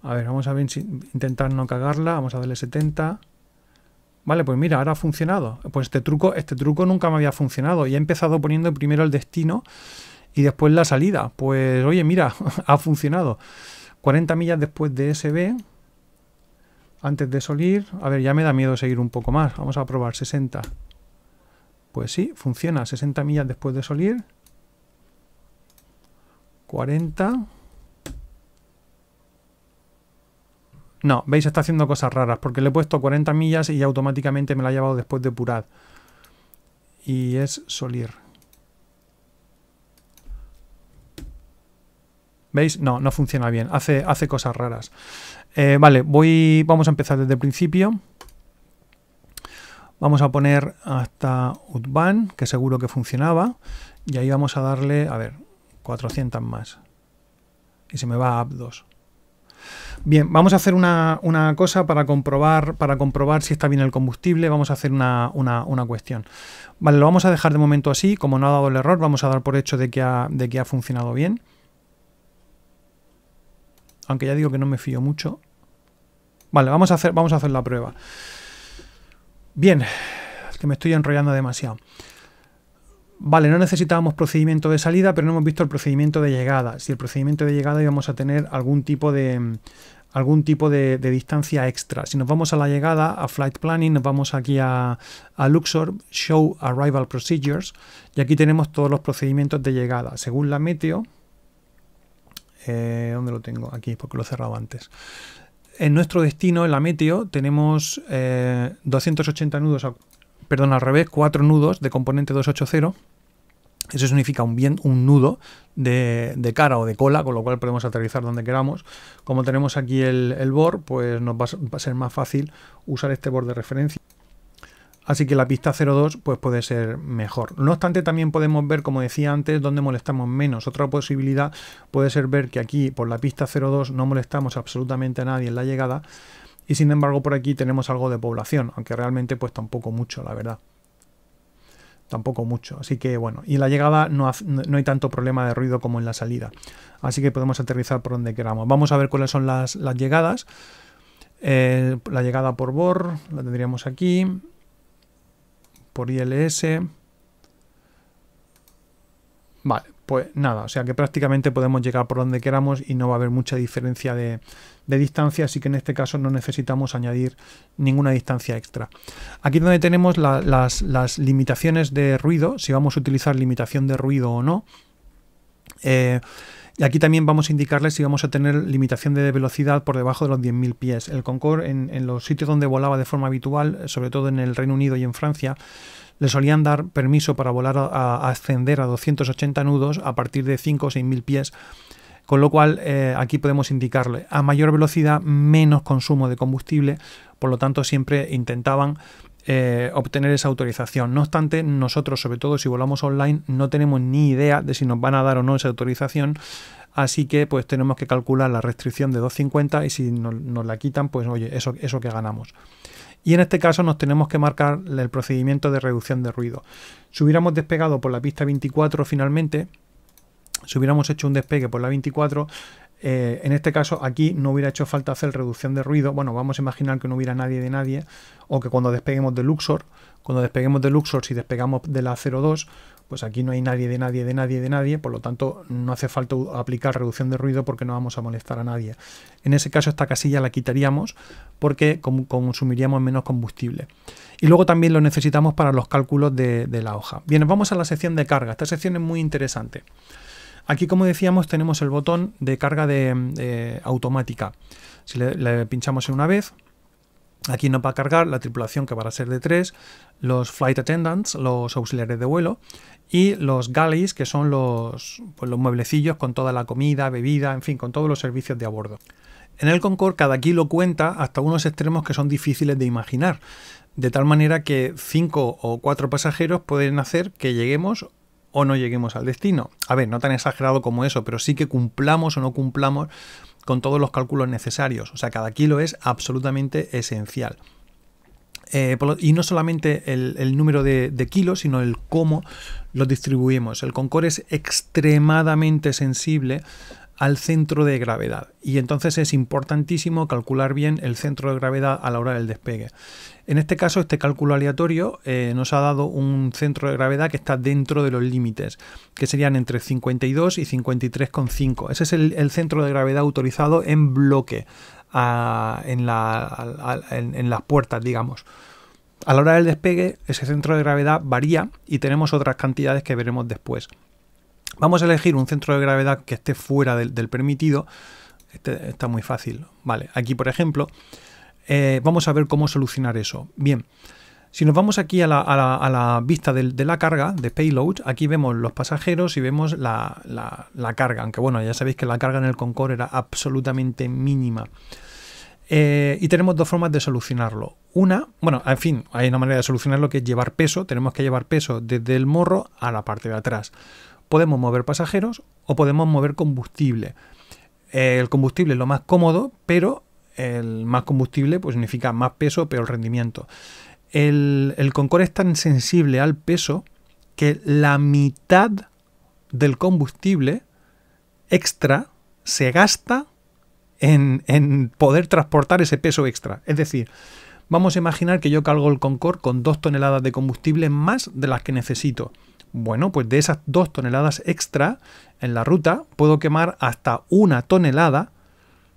A ver, vamos a ver, intentar no cagarla. Vamos a darle 70. Vale, pues mira, ahora ha funcionado. Pues este truco, este truco nunca me había funcionado. Y he empezado poniendo primero el destino y después la salida. Pues oye, mira, ha funcionado. 40 millas después de SB, antes de salir. A ver, ya me da miedo seguir un poco más. Vamos a probar 60. Pues sí, funciona. 60 millas después de salir. 40. No, veis, está haciendo cosas raras porque le he puesto 40 millas y automáticamente me la ha llevado después de Purad. Y es Solir. ¿Veis? No, no funciona bien. Hace, hace cosas raras. Eh, vale, voy, vamos a empezar desde el principio. Vamos a poner hasta Utban, que seguro que funcionaba. Y ahí vamos a darle, a ver, 400 más. Y se me va a App 2. Bien, vamos a hacer una, cosa para comprobar, para comprobar si está bien el combustible. Vamos a hacer una, cuestión. Vale, lo vamos a dejar de momento así. Como no ha dado el error, vamos a dar por hecho de que ha, de que ha funcionado bien. Aunque ya digo que no me fío mucho. Vale, vamos a hacer, vamos a hacer la prueba. Bien, es que me estoy enrollando demasiado. Vale, no necesitábamos procedimiento de salida, pero no hemos visto el procedimiento de llegada. Si el procedimiento de llegada íbamos a tener algún tipo de algún tipo de, distancia extra. Si nos vamos a la llegada, a Flight Planning, nos vamos aquí a, Luxor, Show Arrival Procedures, y aquí tenemos todos los procedimientos de llegada. Según la meteo, eh, ¿dónde lo tengo? Aquí, porque lo he cerrado antes. En nuestro destino, en la meteo, tenemos 280 eh, nudos a perdón, al revés, cuatro nudos de componente 280. Eso significa un, bien, un nudo de, de, cara o de cola, con lo cual podemos aterrizar donde queramos. Como tenemos aquí el, el pues nos va, a ser más fácil usar este board de referencia. Así que la pista 02 pues puede ser mejor. No obstante, también podemos ver, como decía antes, dónde molestamos menos. Otra posibilidad puede ser ver que aquí por la pista 02 no molestamos absolutamente a nadie en la llegada, y sin embargo por aquí tenemos algo de población, aunque realmente pues tampoco mucho, la verdad. Tampoco mucho, así que bueno, y la llegada no, hay tanto problema de ruido como en la salida, así que podemos aterrizar por donde queramos. Vamos a ver cuáles son las, llegadas. Eh, la llegada por BOR la tendríamos aquí, por ILS. Vale, pues nada, o sea que prácticamente podemos llegar por donde queramos y no va a haber mucha diferencia de, distancia, así que en este caso no necesitamos añadir ninguna distancia extra. Aquí donde tenemos las, limitaciones de ruido, si vamos a utilizar limitación de ruido o no. Eh, y aquí también vamos a indicarles si vamos a tener limitación de velocidad por debajo de los 10.000 pies. El Concorde en, en los sitios donde volaba de forma habitual, sobre todo en el Reino Unido y en Francia, le solían dar permiso para volar a, ascender a 280 nudos a partir de 5 o 6 mil pies. Con lo cual eh, aquí podemos indicarle a mayor velocidad menos consumo de combustible, por lo tanto siempre intentaban eh, obtener esa autorización. No obstante, nosotros, sobre todo si volamos online, no tenemos ni idea de si nos van a dar o no esa autorización. Así que pues tenemos que calcular la restricción de 250 y si nos, nos la quitan, pues oye, eso, eso que ganamos. Y en este caso nos tenemos que marcar el procedimiento de reducción de ruido. Si hubiéramos despegado por la pista 24 finalmente, si hubiéramos hecho un despegue por la 24, eh, en este caso aquí no hubiera hecho falta hacer reducción de ruido. Bueno, vamos a imaginar que no hubiera nadie de nadie o que cuando despeguemos de Luxor, cuando despeguemos de Luxor, si despegamos de la 02, pues aquí no hay nadie de nadie de nadie de nadie, por lo tanto no hace falta aplicar reducción de ruido porque no vamos a molestar a nadie. En ese caso esta casilla la quitaríamos porque consumiríamos menos combustible. Y luego también lo necesitamos para los cálculos de, la hoja. Bien, vamos a la sección de carga. Esta sección es muy interesante. Aquí, como decíamos, tenemos el botón de carga de, eh, automática. Si le, le pinchamos en una vez, Aquí no va a cargar la tripulación que va a ser de tres, los flight attendants, los auxiliares de vuelo, y los galleys, que son los, pues, los mueblecillos con toda la comida, bebida, en fin, con todos los servicios de a bordo. En el Concorde cada kilo cuenta hasta unos extremos que son difíciles de imaginar, de tal manera que cinco o cuatro pasajeros pueden hacer que lleguemos o no lleguemos al destino. A ver, no tan exagerado como eso, pero sí que cumplamos o no cumplamos con todos los cálculos necesarios. O sea, cada kilo es absolutamente esencial. Eh, y no solamente el, número de, de, kilos, sino el cómo los distribuimos. El Concor es extremadamente sensible al centro de gravedad. Y entonces es importantísimo calcular bien el centro de gravedad a la hora del despegue. En este caso, este cálculo aleatorio eh, nos ha dado un centro de gravedad que está dentro de los límites, que serían entre 52 y 53,5. Ese es el, centro de gravedad autorizado en bloque en las puertas, digamos. A la hora del despegue, ese centro de gravedad varía y tenemos otras cantidades que veremos después. Vamos a elegir un centro de gravedad que esté fuera del, permitido. Este está muy fácil. Vale, aquí por ejemplo, eh, vamos a ver cómo solucionar eso. Bien, si nos vamos aquí a la, vista de, la carga, de payload, aquí vemos los pasajeros y vemos la, carga. Aunque bueno, ya sabéis que la carga en el Concorde era absolutamente mínima. Eh, y tenemos dos formas de solucionarlo. Una, bueno, en fin, hay una manera de solucionarlo que es llevar peso. Tenemos que llevar peso desde el morro a la parte de atrás podemos mover pasajeros o podemos mover combustible. El combustible es lo más cómodo, pero el más combustible pues significa más peso, peor rendimiento. El, el Concorde es tan sensible al peso que la mitad del combustible extra se gasta en, poder transportar ese peso extra. Es decir, vamos a imaginar que yo cargo el Concorde con dos toneladas de combustible más de las que necesito. Bueno, pues de esas dos toneladas extra en la ruta puedo quemar hasta una tonelada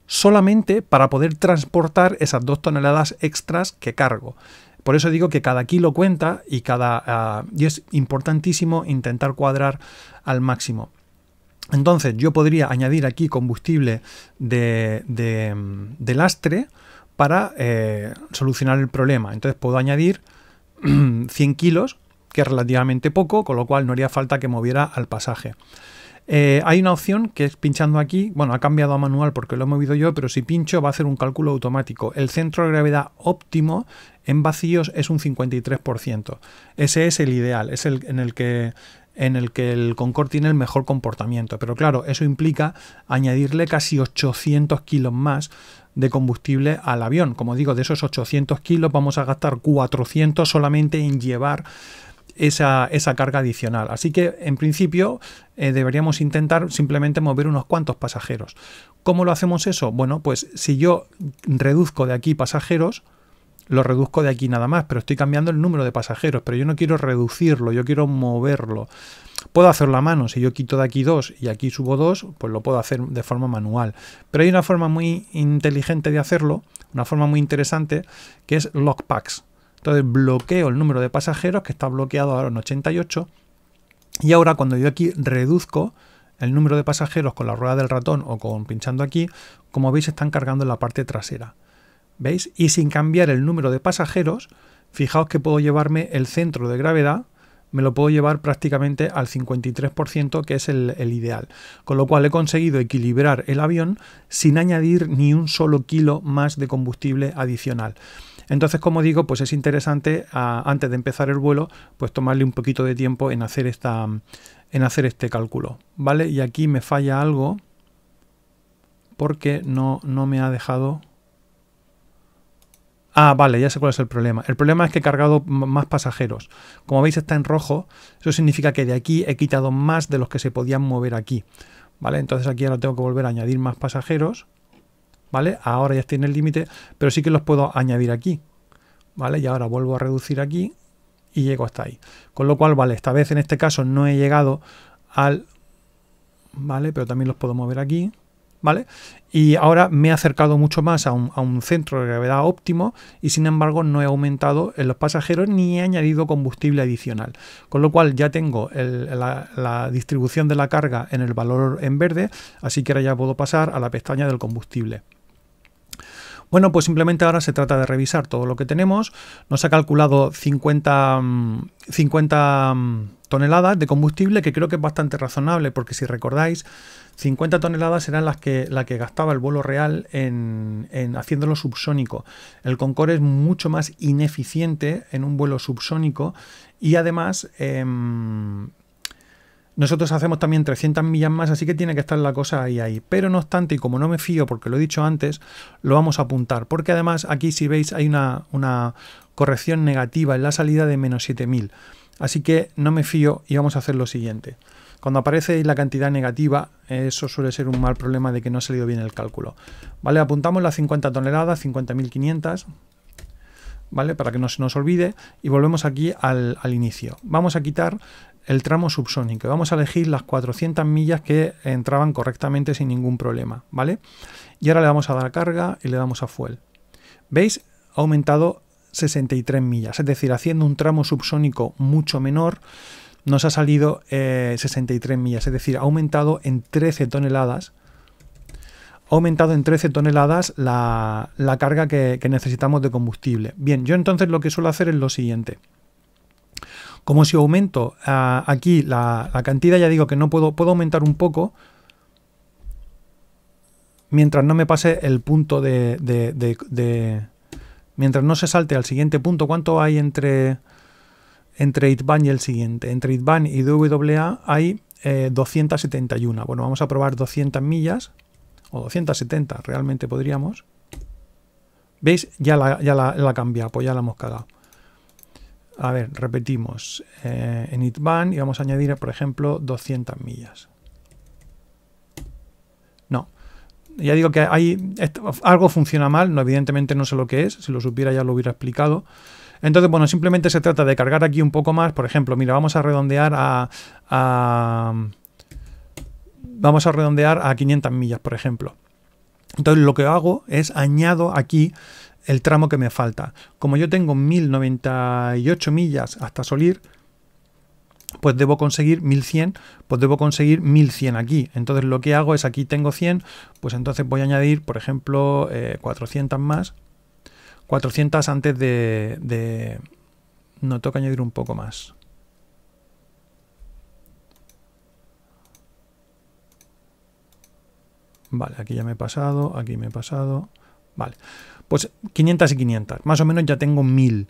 solamente para poder transportar esas dos toneladas extras que cargo. Por eso digo que cada kilo cuenta y, cada, ah, y es importantísimo intentar cuadrar al máximo. Entonces yo podría añadir aquí combustible de, lastre para eh, solucionar el problema. Entonces puedo añadir 100 kilos que relativamente poco, con lo cual no haría falta que moviera al pasaje. Eh, hay una opción que es pinchando aquí, bueno, ha cambiado a manual porque lo he movido yo, pero si pincho va a hacer un cálculo automático. El centro de gravedad óptimo en vacíos es un 53%. Ese es el ideal, es el en el que en el que el Concorde tiene el mejor comportamiento. Pero claro, eso implica añadirle casi 800 kilos más de combustible al avión. Como digo, de esos 800 kilos vamos a gastar 400 solamente en llevar esa, carga adicional. Así que en principio eh, deberíamos intentar simplemente mover unos cuantos pasajeros. ¿Cómo lo hacemos eso? Bueno, pues si yo reduzco de aquí pasajeros, lo reduzco de aquí nada más, pero estoy cambiando el número de pasajeros, pero yo no quiero reducirlo, yo quiero moverlo. Puedo hacerlo a mano, si yo quito de aquí dos y aquí subo dos, pues lo puedo hacer de forma manual. Pero hay una forma muy inteligente de hacerlo, una forma muy interesante, que es Lockpacks. Entonces bloqueo el número de pasajeros que está bloqueado ahora en 88 y ahora cuando yo aquí reduzco el número de pasajeros con la rueda del ratón o con pinchando aquí, como veis están cargando en la parte trasera. ¿Veis? Y sin cambiar el número de pasajeros, fijaos que puedo llevarme el centro de gravedad, me lo puedo llevar prácticamente al 53%, que es el, el, ideal. Con lo cual he conseguido equilibrar el avión sin añadir ni un solo kilo más de combustible adicional. Entonces, como digo, pues es interesante antes de empezar el vuelo, pues tomarle un poquito de tiempo en hacer esta en hacer este cálculo, ¿vale? Y aquí me falla algo porque no, no me ha dejado... Ah, vale, ya sé cuál es el problema. El problema es que he cargado más pasajeros. Como veis está en rojo, eso significa que de aquí he quitado más de los que se podían mover aquí. ¿Vale? Entonces aquí ahora tengo que volver a añadir más pasajeros ¿vale? Ahora ya tiene en el límite, pero sí que los puedo añadir aquí, ¿vale? Y ahora vuelvo a reducir aquí y llego hasta ahí. Con lo cual, vale, esta vez en este caso no he llegado al... ¿Vale? Pero también los puedo mover aquí, ¿vale? Y ahora me he acercado mucho más a un, centro de gravedad óptimo y sin embargo no he aumentado en los pasajeros ni he añadido combustible adicional. Con lo cual ya tengo la distribución de la carga en el valor en verde, así que ahora ya puedo pasar a la pestaña del combustible. Bueno, pues simplemente ahora se trata de revisar todo lo que tenemos. Nos ha calculado 50, mm, mm, toneladas de combustible, que creo que es bastante razonable, porque si recordáis, 50 toneladas eran las que, la que gastaba el vuelo real en, haciéndolo subsónico. El Concorde es mucho más ineficiente en un vuelo subsónico y además... Em, nosotros hacemos también 300 millas más, así que tiene que estar la cosa ahí, ahí. Pero no obstante, y como no me fío porque lo he dicho antes, lo vamos a apuntar. Porque además aquí si veis hay una, corrección negativa en la salida de menos 7000. Así que no me fío y vamos a hacer lo siguiente. Cuando aparece la cantidad negativa, eso suele ser un mal problema de que no ha salido bien el cálculo. Vale, apuntamos las 50 toneladas, 50.500, ¿vale? Para que no se nos olvide y volvemos aquí al, al inicio. Vamos a quitar el tramo subsónico. Vamos a elegir las 400 millas que entraban correctamente sin ningún problema, ¿vale? Y ahora le vamos a dar carga y le damos a fuel. ¿Veis? Ha aumentado 63 millas, es decir, haciendo un tramo subsónico mucho menor, nos ha salido 63 eh, millas, es decir, ha aumentado en 13 toneladas. Ha aumentado en 13 toneladas la, carga que necesitamos de combustible. Bien, yo entonces lo que suelo hacer es lo siguiente. Como si aumento ah, aquí la, cantidad, ya digo que no puedo, puedo aumentar un poco mientras no me pase el punto de, de, de, mientras no se salte al siguiente punto. ¿Cuánto hay entre, entre ITBAN y el siguiente? Entre ITBAN y WA hay 271. Eh, bueno, vamos a probar 200 millas, o 270 realmente podríamos. ¿Veis? Ya la, ya la, la cambiado, pues ya la hemos cagado. A ver, repetimos eh, en itban y vamos a añadir, por ejemplo, 200 millas. No, ya digo que hay algo funciona mal, no, evidentemente no sé lo que es, si lo supiera ya lo hubiera explicado. Entonces, bueno, simplemente se trata de cargar aquí un poco más. Por ejemplo, mira, vamos a redondear a, vamos a redondear a 500 millas, por ejemplo. Entonces lo que hago es añado aquí el tramo que me falta. Como yo tengo 1098 millas hasta Solir, pues debo conseguir 1100, pues debo conseguir 1100 aquí. Entonces lo que hago es aquí tengo 100, pues entonces voy a añadir, por ejemplo, 400 eh, más. 400 antes de, de... No, toca añadir un poco más. Vale, aquí ya me he pasado, aquí me he pasado. Vale. Pues 500 y 500, más o menos ya tengo 1000.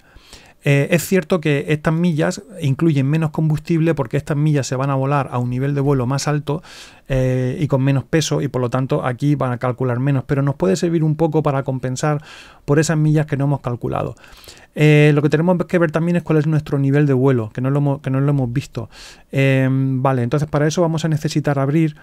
Eh, es cierto que estas millas incluyen menos combustible porque estas millas se van a volar a un nivel de vuelo más alto eh, y con menos peso y por lo tanto aquí van a calcular menos, pero nos puede servir un poco para compensar por esas millas que no hemos calculado. Eh, lo que tenemos que ver también es cuál es nuestro nivel de vuelo, que no lo que no lo hemos visto. vale, entonces para eso vamos a necesitar abrir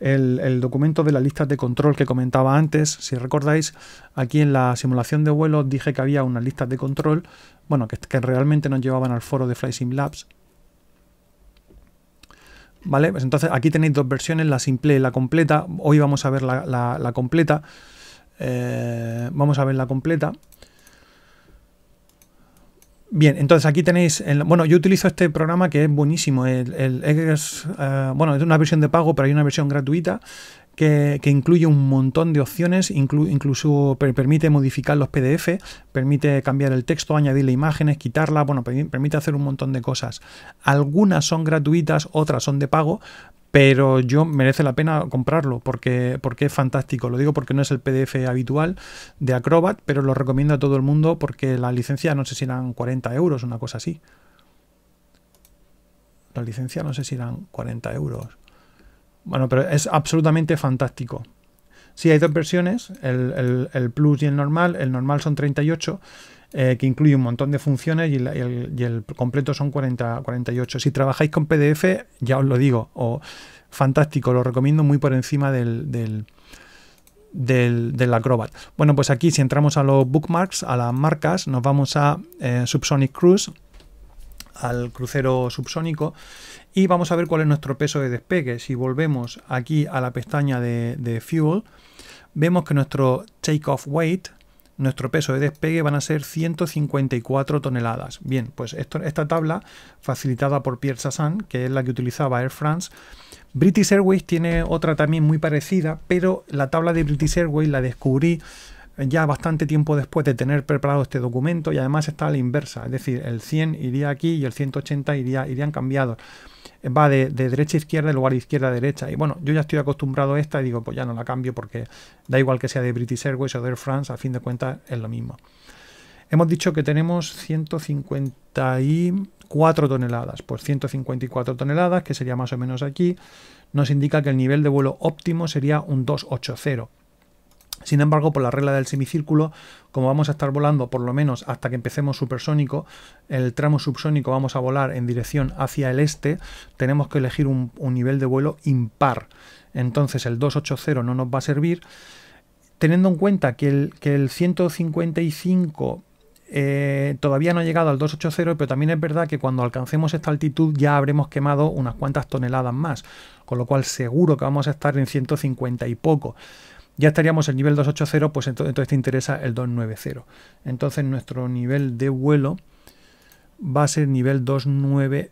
el, documento de las listas de control que comentaba antes. Si recordáis, aquí en la simulación de vuelo dije que había unas listas de control, bueno, que, realmente nos llevaban al foro de FlySim Labs. ¿Vale? Pues entonces aquí tenéis dos versiones, la simple y la completa. Hoy vamos a ver la, completa. Eh, vamos a ver la completa. Bien, entonces aquí tenéis, el, bueno, yo utilizo este programa que es buenísimo, el, es, eh, bueno, es una versión de pago, pero hay una versión gratuita que, incluye un montón de opciones, incluso permite modificar los PDF, permite cambiar el texto, añadirle imágenes, quitarla, bueno, permite hacer un montón de cosas. Algunas son gratuitas, otras son de pago, pero yo merece la pena comprarlo porque, porque es fantástico. Lo digo porque no es el PDF habitual de Acrobat, pero lo recomiendo a todo el mundo porque la licencia no sé si eran 40 euros, una cosa así. La licencia no sé si eran 40 euros. Bueno, pero es absolutamente fantástico. Sí, hay dos versiones, el, el Plus y el normal. El normal son 38 eh, que incluye un montón de funciones y el, completo son 48. Si trabajáis con PDF, ya os lo digo, fantástico, lo recomiendo muy por encima del, del del, Acrobat. Bueno, pues aquí si entramos a los bookmarks, a las marcas, nos vamos a eh, Subsonic Cruise, al crucero subsónico, y vamos a ver cuál es nuestro peso de despegue. Si volvemos aquí a la pestaña de, de Fuel, vemos que nuestro take off weight nuestro peso de despegue van a ser 154 toneladas. Bien, pues esta tabla, facilitada por Pierre Sassan, que es la que utilizaba Air France, British Airways tiene otra también muy parecida, pero la tabla de British Airways la descubrí ya bastante tiempo después de tener preparado este documento y además está a la inversa, es decir, el 100 iría aquí y el 180 iría, irían cambiados va de, derecha a izquierda en lugar de izquierda a derecha. Y bueno, yo ya estoy acostumbrado a esta y digo, pues ya no la cambio porque da igual que sea de British Airways o de Air France, a fin de cuentas es lo mismo. Hemos dicho que tenemos 154 toneladas. Pues 154 toneladas, que sería más o menos aquí, nos indica que el nivel de vuelo óptimo sería un 280. Sin embargo, por la regla del semicírculo, como vamos a estar volando por lo menos hasta que empecemos supersónico, el tramo subsónico vamos a volar en dirección hacia el este, tenemos que elegir un, nivel de vuelo impar. Entonces el 280 no nos va a servir. Teniendo en cuenta que el, el 155 eh, todavía no ha llegado al 280, pero también es verdad que cuando alcancemos esta altitud ya habremos quemado unas cuantas toneladas más, con lo cual seguro que vamos a estar en 150 y poco ya estaríamos el nivel 280, pues entonces, te interesa el 290. Entonces nuestro nivel de vuelo va a ser nivel 290.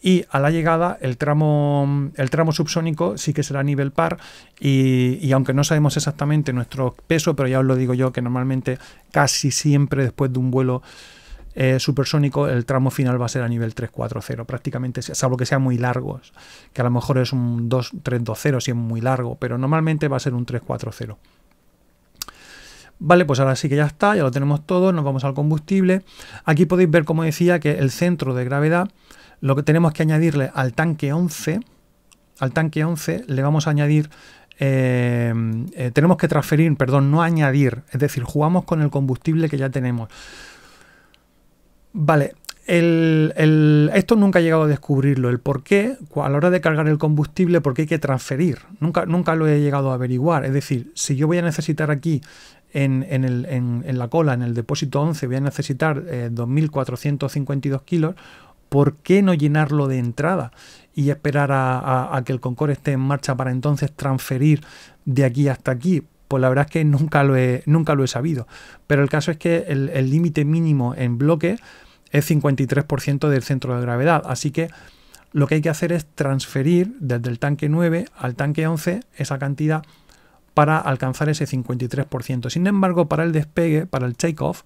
Y a la llegada, el tramo, el tramo subsónico sí que será nivel par. Y, y, aunque no sabemos exactamente nuestro peso, pero ya os lo digo yo, que normalmente casi siempre después de un vuelo eh, supersónico, el tramo final va a ser a nivel 340, prácticamente, salvo que sea muy largos, que a lo mejor es un 2, 320 si es muy largo, pero normalmente va a ser un 340. Vale, pues ahora sí que ya está, ya lo tenemos todo, nos vamos al combustible. Aquí podéis ver, como decía, que el centro de gravedad, lo que tenemos que añadirle al tanque 11, al tanque 11 le vamos a añadir eh, eh, tenemos que transferir, perdón, no añadir, es decir, jugamos con el combustible que ya tenemos. Vale, el, el, esto nunca he llegado a descubrirlo, el por qué a la hora de cargar el combustible, por qué hay que transferir. Nunca, nunca lo he llegado a averiguar. Es decir, si yo voy a necesitar aquí en, en, el, en, la cola, en el depósito 11, voy a necesitar 2.452 eh, kilos, ¿por qué no llenarlo de entrada y esperar a que el Concorde esté en marcha para entonces transferir de aquí hasta aquí? Pues la verdad es que nunca lo he, nunca lo he sabido. Pero el caso es que el límite mínimo en bloque es 53% del centro de gravedad. Así que lo que hay que hacer es transferir desde el tanque 9 al tanque 11 esa cantidad para alcanzar ese 53%. Sin embargo, para el despegue, para el takeoff,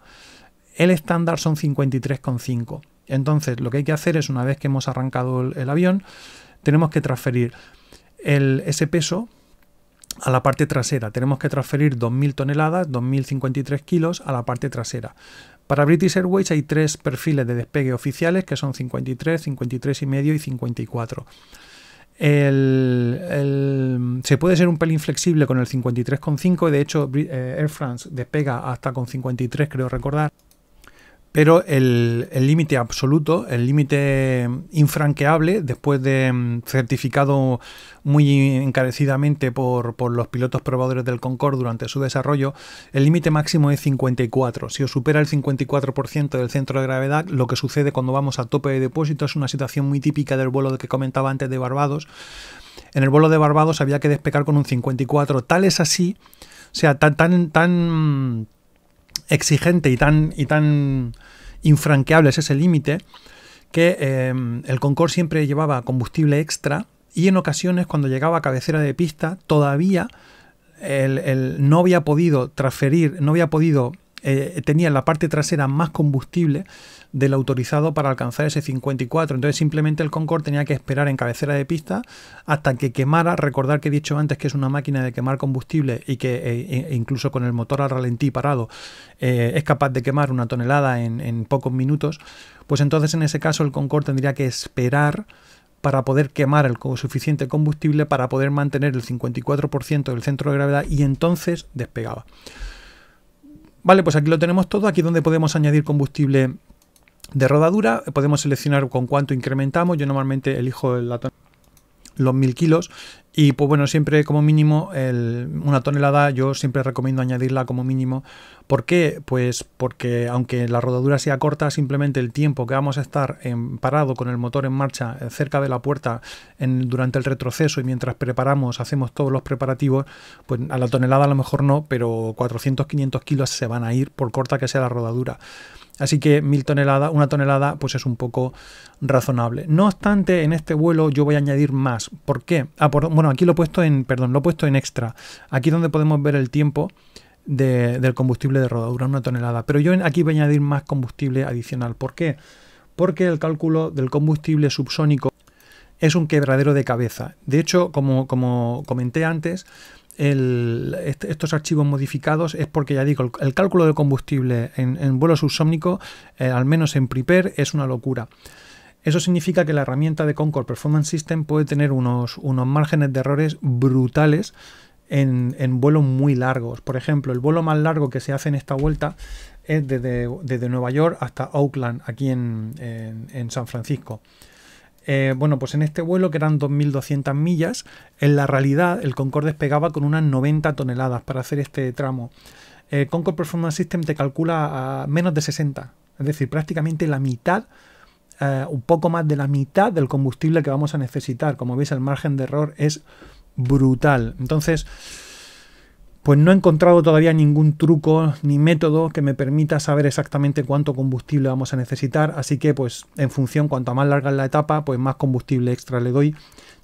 el estándar son 53,5. Entonces, lo que hay que hacer es, una vez que hemos arrancado el, avión, tenemos que transferir ese peso a la parte trasera. Tenemos que transferir 2.000 toneladas, 2.053 kilos a la parte trasera. Para British Airways hay tres perfiles de despegue oficiales que son 53, 53 y medio y 54. el, se puede ser un pelín flexible con el 53,5. De hecho, eh, Air France despega hasta con 53, creo recordar pero el límite absoluto, el límite infranqueable, después de mm, certificado muy encarecidamente por, los pilotos probadores del Concorde durante su desarrollo, el límite máximo es 54. Si os supera el 54% del centro de gravedad, lo que sucede cuando vamos a tope de depósito es una situación muy típica del vuelo que comentaba antes de Barbados. En el vuelo de Barbados había que despegar con un 54. Tal es así, o sea, tan, tan, tan exigente y tan, y tan infranqueable es ese límite que em, el Concorde siempre llevaba combustible extra y en ocasiones cuando llegaba a cabecera de pista todavía no había podido transferir, no había podido Tenía eh, tenía la parte trasera más combustible del autorizado para alcanzar ese 54. Entonces simplemente el Concorde tenía que esperar en cabecera de pista hasta que quemara. Recordar que he dicho antes que es una máquina de quemar combustible y que eh, e, e incluso con el motor al ralentí parado eh, es capaz de quemar una tonelada en, en pocos minutos. Pues entonces en ese caso el Concorde tendría que esperar para poder quemar el suficiente combustible para poder mantener el 54% del centro de gravedad y entonces despegaba. Vale, pues aquí lo tenemos todo, aquí donde podemos añadir combustible de rodadura, podemos seleccionar con cuánto incrementamos, yo normalmente elijo la latón los 1000 kilos. Y pues bueno, siempre como mínimo una tonelada yo siempre recomiendo añadirla como mínimo. ¿Por qué? Pues porque aunque la rodadura sea corta, simplemente el tiempo que vamos a estar en, parado con el motor en marcha eh, cerca de la puerta durante el retroceso y mientras preparamos, hacemos todos los preparativos, pues a la tonelada a lo mejor no, pero 400-500 kilos se van a ir por corta que sea la rodadura. Así que mil toneladas, una tonelada, pues es un poco razonable. No obstante, en este vuelo yo voy a añadir más. ¿Por qué? Ah, por, bueno, aquí lo he puesto en, perdón, lo he puesto en extra. Aquí donde podemos ver el tiempo del combustible de rodadura, una tonelada. Pero yo aquí voy a añadir más combustible adicional. ¿Por qué? Porque el cálculo del combustible subsónico es un quebradero de cabeza. De hecho, como comenté antes, el, estos archivos modificados es porque, ya digo, el, cálculo de combustible en, vuelo subsónico, eh, al menos en Prepare, es una locura. Eso significa que la herramienta de Concord Performance System puede tener unos, márgenes de errores brutales en, vuelos muy largos. Por ejemplo, el vuelo más largo que se hace en esta vuelta es desde, Nueva York hasta Oakland, aquí en San Francisco. Eh, bueno, pues en este vuelo, que eran 2.200 millas, en la realidad el Concorde despegaba con unas 90 toneladas para hacer este tramo. Eh, Concorde Performance System te calcula a menos de 60, es decir, prácticamente la mitad, eh, un poco más de la mitad del combustible que vamos a necesitar. Como veis, el margen de error es brutal. Entonces, pues no he encontrado todavía ningún truco ni método que me permita saber exactamente cuánto combustible vamos a necesitar, así que pues en función cuanto más larga es la etapa, pues más combustible extra le doy.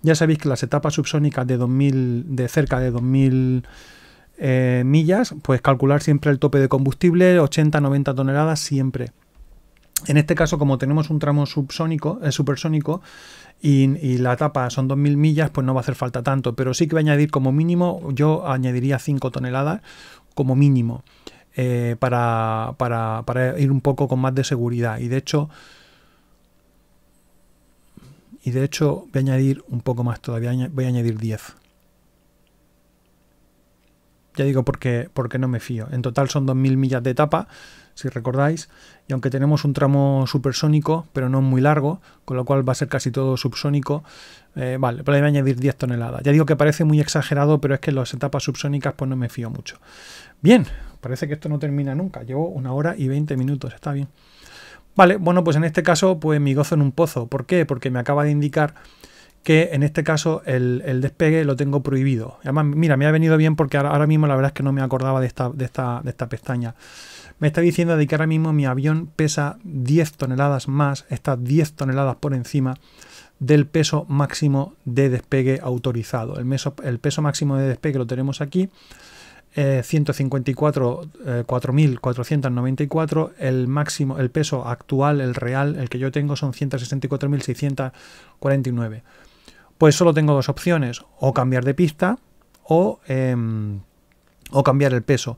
Ya sabéis que las etapas subsónicas de de cerca de 2000 eh, millas, pues calcular siempre el tope de combustible, 80-90 toneladas siempre. En este caso, como tenemos un tramo subsónico, eh, supersónico y, la tapa son 2.000 millas, pues no va a hacer falta tanto. Pero sí que voy a añadir como mínimo, yo añadiría 5 toneladas como mínimo eh, para, ir un poco con más de seguridad. Y de hecho, y de hecho voy a añadir un poco más todavía, voy a añadir 10. Ya digo porque, porque no me fío. En total son 2.000 millas de tapa si recordáis, y aunque tenemos un tramo supersónico, pero no muy largo, con lo cual va a ser casi todo subsónico, eh, vale, pero le voy a añadir 10 toneladas. Ya digo que parece muy exagerado, pero es que en las etapas subsónicas pues no me fío mucho. Bien, parece que esto no termina nunca, llevo una hora y 20 minutos, está bien. Vale, bueno, pues en este caso, pues mi gozo en un pozo. ¿Por qué? Porque me acaba de indicar que en este caso el, despegue lo tengo prohibido. Además, mira, me ha venido bien porque ahora, mismo la verdad es que no me acordaba de de esta, de esta pestaña me está diciendo de que ahora mismo mi avión pesa 10 toneladas más, está 10 toneladas por encima del peso máximo de despegue autorizado. El, peso máximo de despegue lo tenemos aquí, eh, 154, 4.494, eh, el máximo, el peso actual, el real, el que yo tengo son 164.649. Pues solo tengo dos opciones, o cambiar de pista o, em, o cambiar el peso.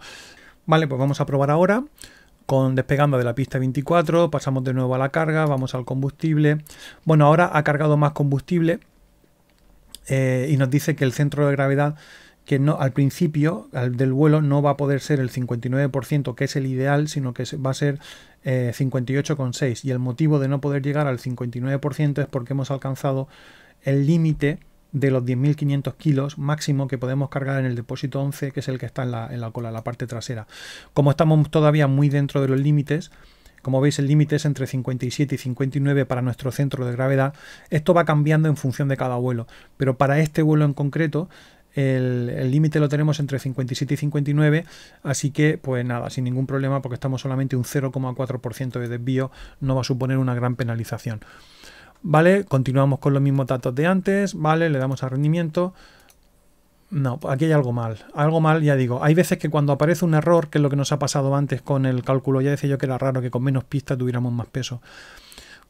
Vale, pues vamos a probar ahora con despegando de la pista 24, pasamos de nuevo a la carga, vamos al combustible. Bueno, ahora ha cargado más combustible eh, y nos dice que el centro de gravedad que no al principio del vuelo no va a poder ser el 59% que es el ideal, sino que va a ser 58,6 eh, y el motivo de no poder llegar al 59% es porque hemos alcanzado el límite de los 10.500 kilos máximo que podemos cargar en el depósito 11, que es el que está en la, cola, en la parte trasera. Como estamos todavía muy dentro de los límites, como veis, el límite es entre 57 y 59 para nuestro centro de gravedad. Esto va cambiando en función de cada vuelo, pero para este vuelo en concreto, el límite lo tenemos entre 57 y 59, así que pues nada, sin ningún problema porque estamos solamente un 0,4% de desvío, no va a suponer una gran penalización. ¿vale? Continuamos con los mismos datos de antes, ¿vale? Le damos a rendimiento. No, aquí hay algo mal. Algo mal, ya digo. Hay veces que cuando aparece un error, que es lo que nos ha pasado antes con el cálculo, ya decía yo que era raro que con menos pistas tuviéramos más peso.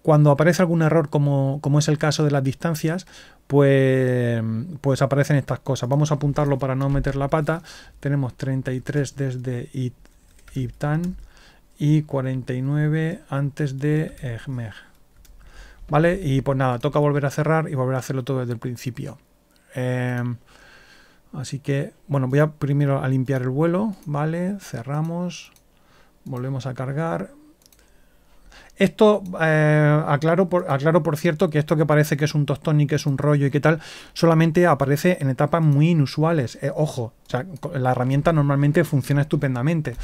Cuando aparece algún error, como, como es el caso de las distancias, pues, pues aparecen estas cosas. Vamos a apuntarlo para no meter la pata. Tenemos 33 desde Iptan y 49 antes de Eh, ¿Vale? Y pues nada, toca volver a cerrar y volver a hacerlo todo desde el principio. Em, así que, bueno, voy a primero a limpiar el vuelo, ¿vale? Cerramos, volvemos a cargar, esto, eh, aclaro, por, por cierto que esto que parece que es un tostón y que es un rollo y que tal, solamente aparece en etapas muy inusuales. Eh, ojo, la herramienta normalmente funciona estupendamente.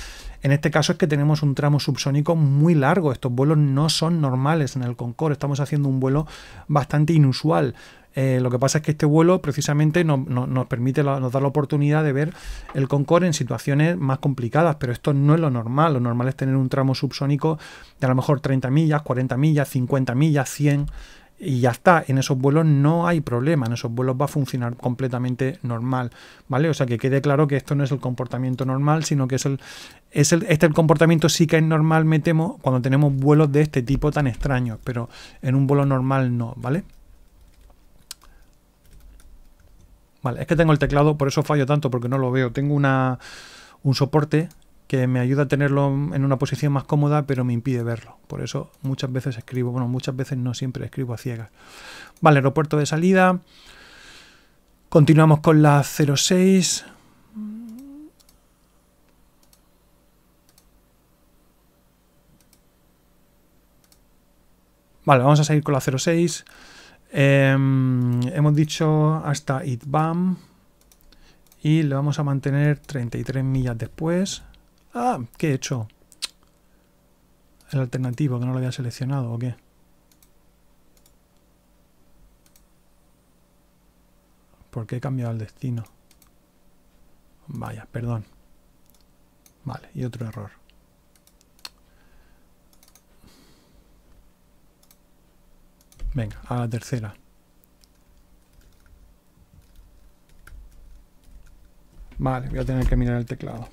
En este caso es que tenemos un tramo subsónico muy largo. Estos vuelos no son normales en el Concorde. Estamos haciendo un vuelo bastante inusual. Eh, lo que pasa es que este vuelo precisamente nos permite, nos da la oportunidad de ver el Concorde en situaciones más complicadas, pero esto no es lo normal. Lo normal es tener un tramo subsónico de a lo mejor 30 millas, 40 millas, 50 millas, 100 y ya está, en esos vuelos no hay problema, en esos vuelos va a funcionar completamente normal, ¿vale? O sea que quede claro que esto no es el comportamiento normal, sino que es el, es el este el comportamiento sí que es normal, me temo, cuando tenemos vuelos de este tipo tan extraños, pero en un vuelo normal no, ¿vale? Vale, es que tengo el teclado, por eso fallo tanto, porque no lo veo. Tengo un soporte que me ayuda a tenerlo en una posición más cómoda, pero me impide verlo. Por eso muchas veces escribo, bueno, muchas veces no siempre escribo a ciegas. Vale, aeropuerto de salida. Continuamos con la 06. Vale, vamos a seguir con la 06. Em, hemos dicho hasta itbam y le vamos a mantener 33 millas después. Ah, ¿qué he hecho? El alternativo, que no lo había seleccionado, ¿o qué? ¿Por qué he cambiado el destino? Vaya, perdón. Vale, y otro error. Venga, a la tercera. Vale, voy a tener que mirar el teclado.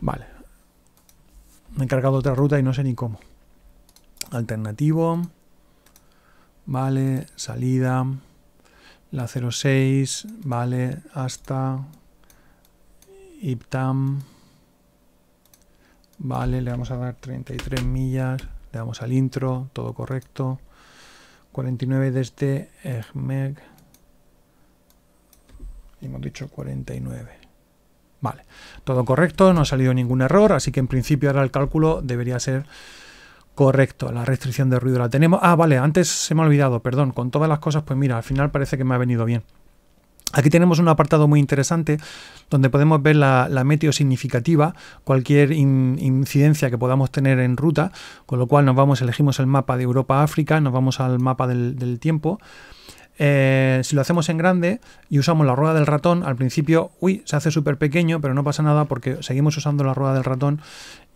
Vale. Me he cargado otra ruta y no sé ni cómo. Alternativo. Vale, salida. La 06. Vale, hasta. Iptam. Vale, le vamos a dar 33 millas, le damos al intro, todo correcto. 49 desde Egmeg. Hemos dicho 49. Vale, todo correcto, no ha salido ningún error, así que en principio ahora el cálculo debería ser correcto. La restricción de ruido la tenemos. Ah, vale, antes se me ha olvidado, perdón, con todas las cosas, pues mira, al final parece que me ha venido bien. Aquí tenemos un apartado muy interesante donde podemos ver la, la meteo significativa, cualquier incidencia que podamos tener en ruta, con lo cual nos vamos, elegimos el mapa de Europa-África, nos vamos al mapa del, tiempo. Eh, si lo hacemos en grande y usamos la rueda del ratón, al principio, uy, se hace súper pequeño, pero no pasa nada porque seguimos usando la rueda del ratón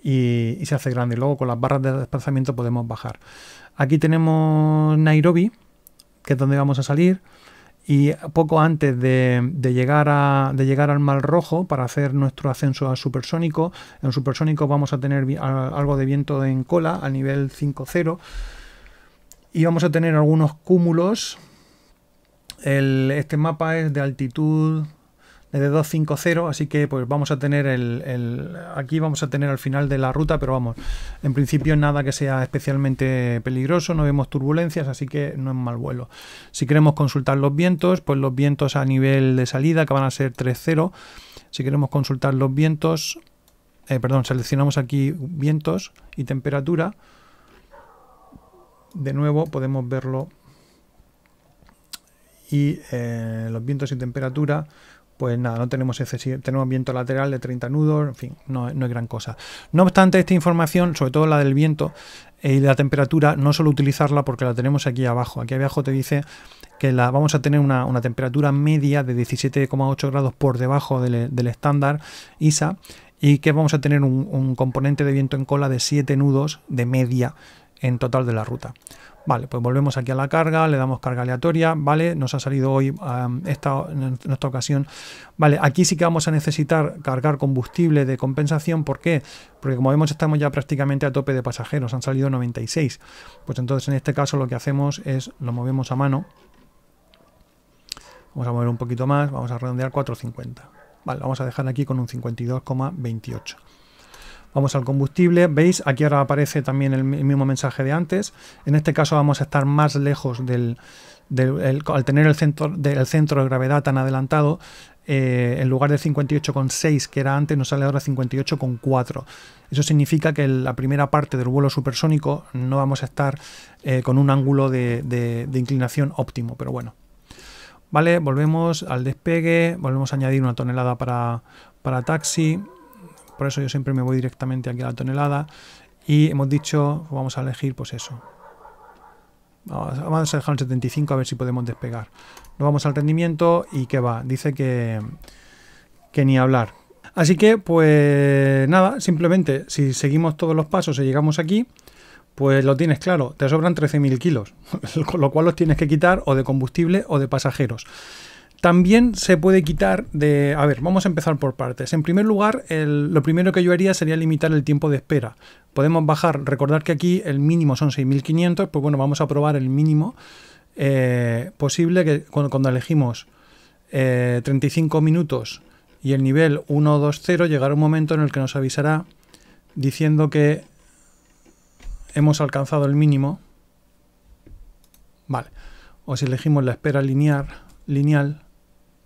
y, se hace grande. luego con las barras de desplazamiento podemos bajar. Aquí tenemos Nairobi, que es donde vamos a salir y poco antes de, llegar de, llegar al Mar Rojo para hacer nuestro ascenso al supersónico. En supersónico vamos a tener algo de viento en cola a nivel 5.0 y vamos a tener algunos cúmulos. este mapa es de altitud de 250, así que pues vamos a tener el, aquí vamos a tener al final de la ruta, pero vamos, en principio nada que sea especialmente peligroso, no vemos turbulencias, así que no es mal vuelo. Si queremos consultar los vientos, pues los vientos a nivel de salida que van a ser 3.0... si queremos consultar los vientos, eh, perdón, seleccionamos aquí vientos y temperatura, de nuevo podemos verlo y eh, los vientos y temperatura pues nada, no tenemos excesivo, tenemos viento lateral de 30 nudos, en fin, no, hay es gran cosa. No obstante, esta información, sobre todo la del viento eh, y la temperatura, no solo utilizarla porque la tenemos aquí abajo. Aquí abajo te dice que la, vamos a tener una, temperatura media de 17,8 grados por debajo del, estándar ISA y que vamos a tener un, un componente de viento en cola de 7 nudos de media en total de la ruta. Vale, pues volvemos aquí a la carga, le damos carga aleatoria, ¿vale? Nos ha salido hoy en esta ocasión. Vale, aquí sí que vamos a necesitar cargar combustible de compensación. ¿Por qué? Porque como vemos estamos ya prácticamente a tope de pasajeros, han salido 96. Pues entonces en este caso lo que hacemos es lo movemos a mano. Vamos a mover un poquito más, vamos a redondear 450. Vale, vamos a dejar aquí con un 52,28. Vamos al combustible, veis, aquí ahora aparece también el, mismo mensaje de antes. En este caso vamos a estar más lejos del, al tener el centro, del centro de gravedad tan adelantado, eh, en lugar de 58,6 que era antes, nos sale ahora 58,4. Eso significa que la primera parte del vuelo supersónico no vamos a estar eh, con un ángulo de, inclinación óptimo, pero bueno. Vale, volvemos al despegue, volvemos a añadir una tonelada para, para taxi, por eso yo siempre me voy directamente aquí a la tonelada y hemos dicho, vamos a elegir pues eso. Vamos a dejar el 75 a ver si podemos despegar. Nos vamos al rendimiento y que va. Dice que, que ni hablar. Así que pues nada, simplemente si seguimos todos los pasos y llegamos aquí, pues lo tienes claro, te sobran 13.000 kilos, con lo cual los tienes que quitar o de combustible o de pasajeros. También se puede quitar de... A ver, vamos a empezar por partes. En primer lugar, lo primero que yo haría sería limitar el tiempo de espera. Podemos bajar, recordar que aquí el mínimo son 6.500, pues bueno, vamos a probar el mínimo eh, posible que cuando, elegimos 35 eh, minutos y el nivel 120 llegará un momento en el que nos avisará diciendo que hemos alcanzado el mínimo. Vale. O si elegimos la espera lineal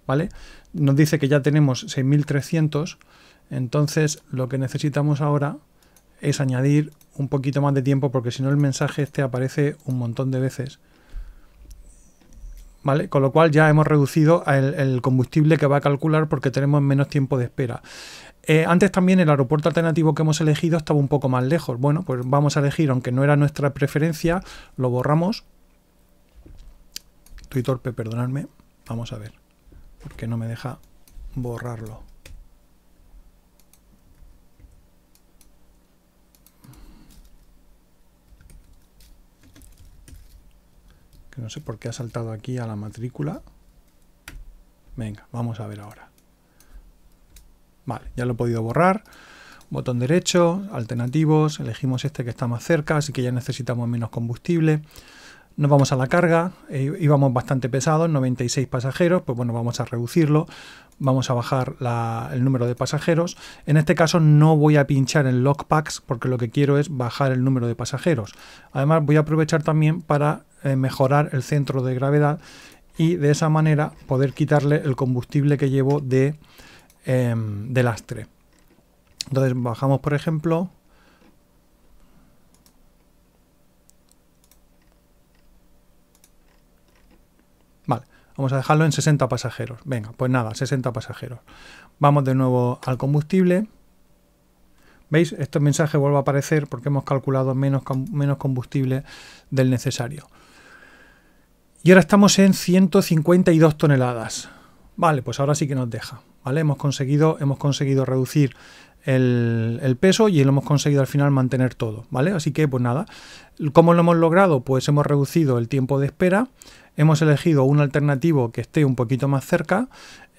¿vale? Nos dice que ya tenemos 6300, entonces lo que necesitamos ahora es añadir un poquito más de tiempo porque si no el mensaje este aparece un montón de veces. ¿Vale? Con lo cual ya hemos reducido el, combustible que va a calcular porque tenemos menos tiempo de espera. Eh, antes también el aeropuerto alternativo que hemos elegido estaba un poco más lejos. Bueno, pues vamos a elegir, aunque no era nuestra preferencia, lo borramos. Estoy torpe, perdonadme. Vamos a ver porque no me deja borrarlo. Que no sé por qué ha saltado aquí a la matrícula. Venga, vamos a ver ahora. Vale, ya lo he podido borrar. Botón derecho, alternativos, elegimos este que está más cerca, así que ya necesitamos menos combustible. Nos vamos a la carga, eh, íbamos bastante pesados, 96 pasajeros, pues bueno, vamos a reducirlo, vamos a bajar el número de pasajeros. En este caso no voy a pinchar en Lockpacks porque lo que quiero es bajar el número de pasajeros. Además voy a aprovechar también para eh, mejorar el centro de gravedad y de esa manera poder quitarle el combustible que llevo de, em, de lastre. Entonces bajamos por ejemplo Vamos a dejarlo en 60 pasajeros. Venga, pues nada, 60 pasajeros. Vamos de nuevo al combustible. ¿Veis? Este mensaje vuelve a aparecer porque hemos calculado menos, menos combustible del necesario. Y ahora estamos en 152 toneladas. Vale, pues ahora sí que nos deja. ¿vale? Hemos, conseguido, hemos conseguido reducir el, peso y lo hemos conseguido al final mantener todo, ¿vale? Así que, pues nada, ¿cómo lo hemos logrado? Pues hemos reducido el tiempo de espera, hemos elegido un alternativo que esté un poquito más cerca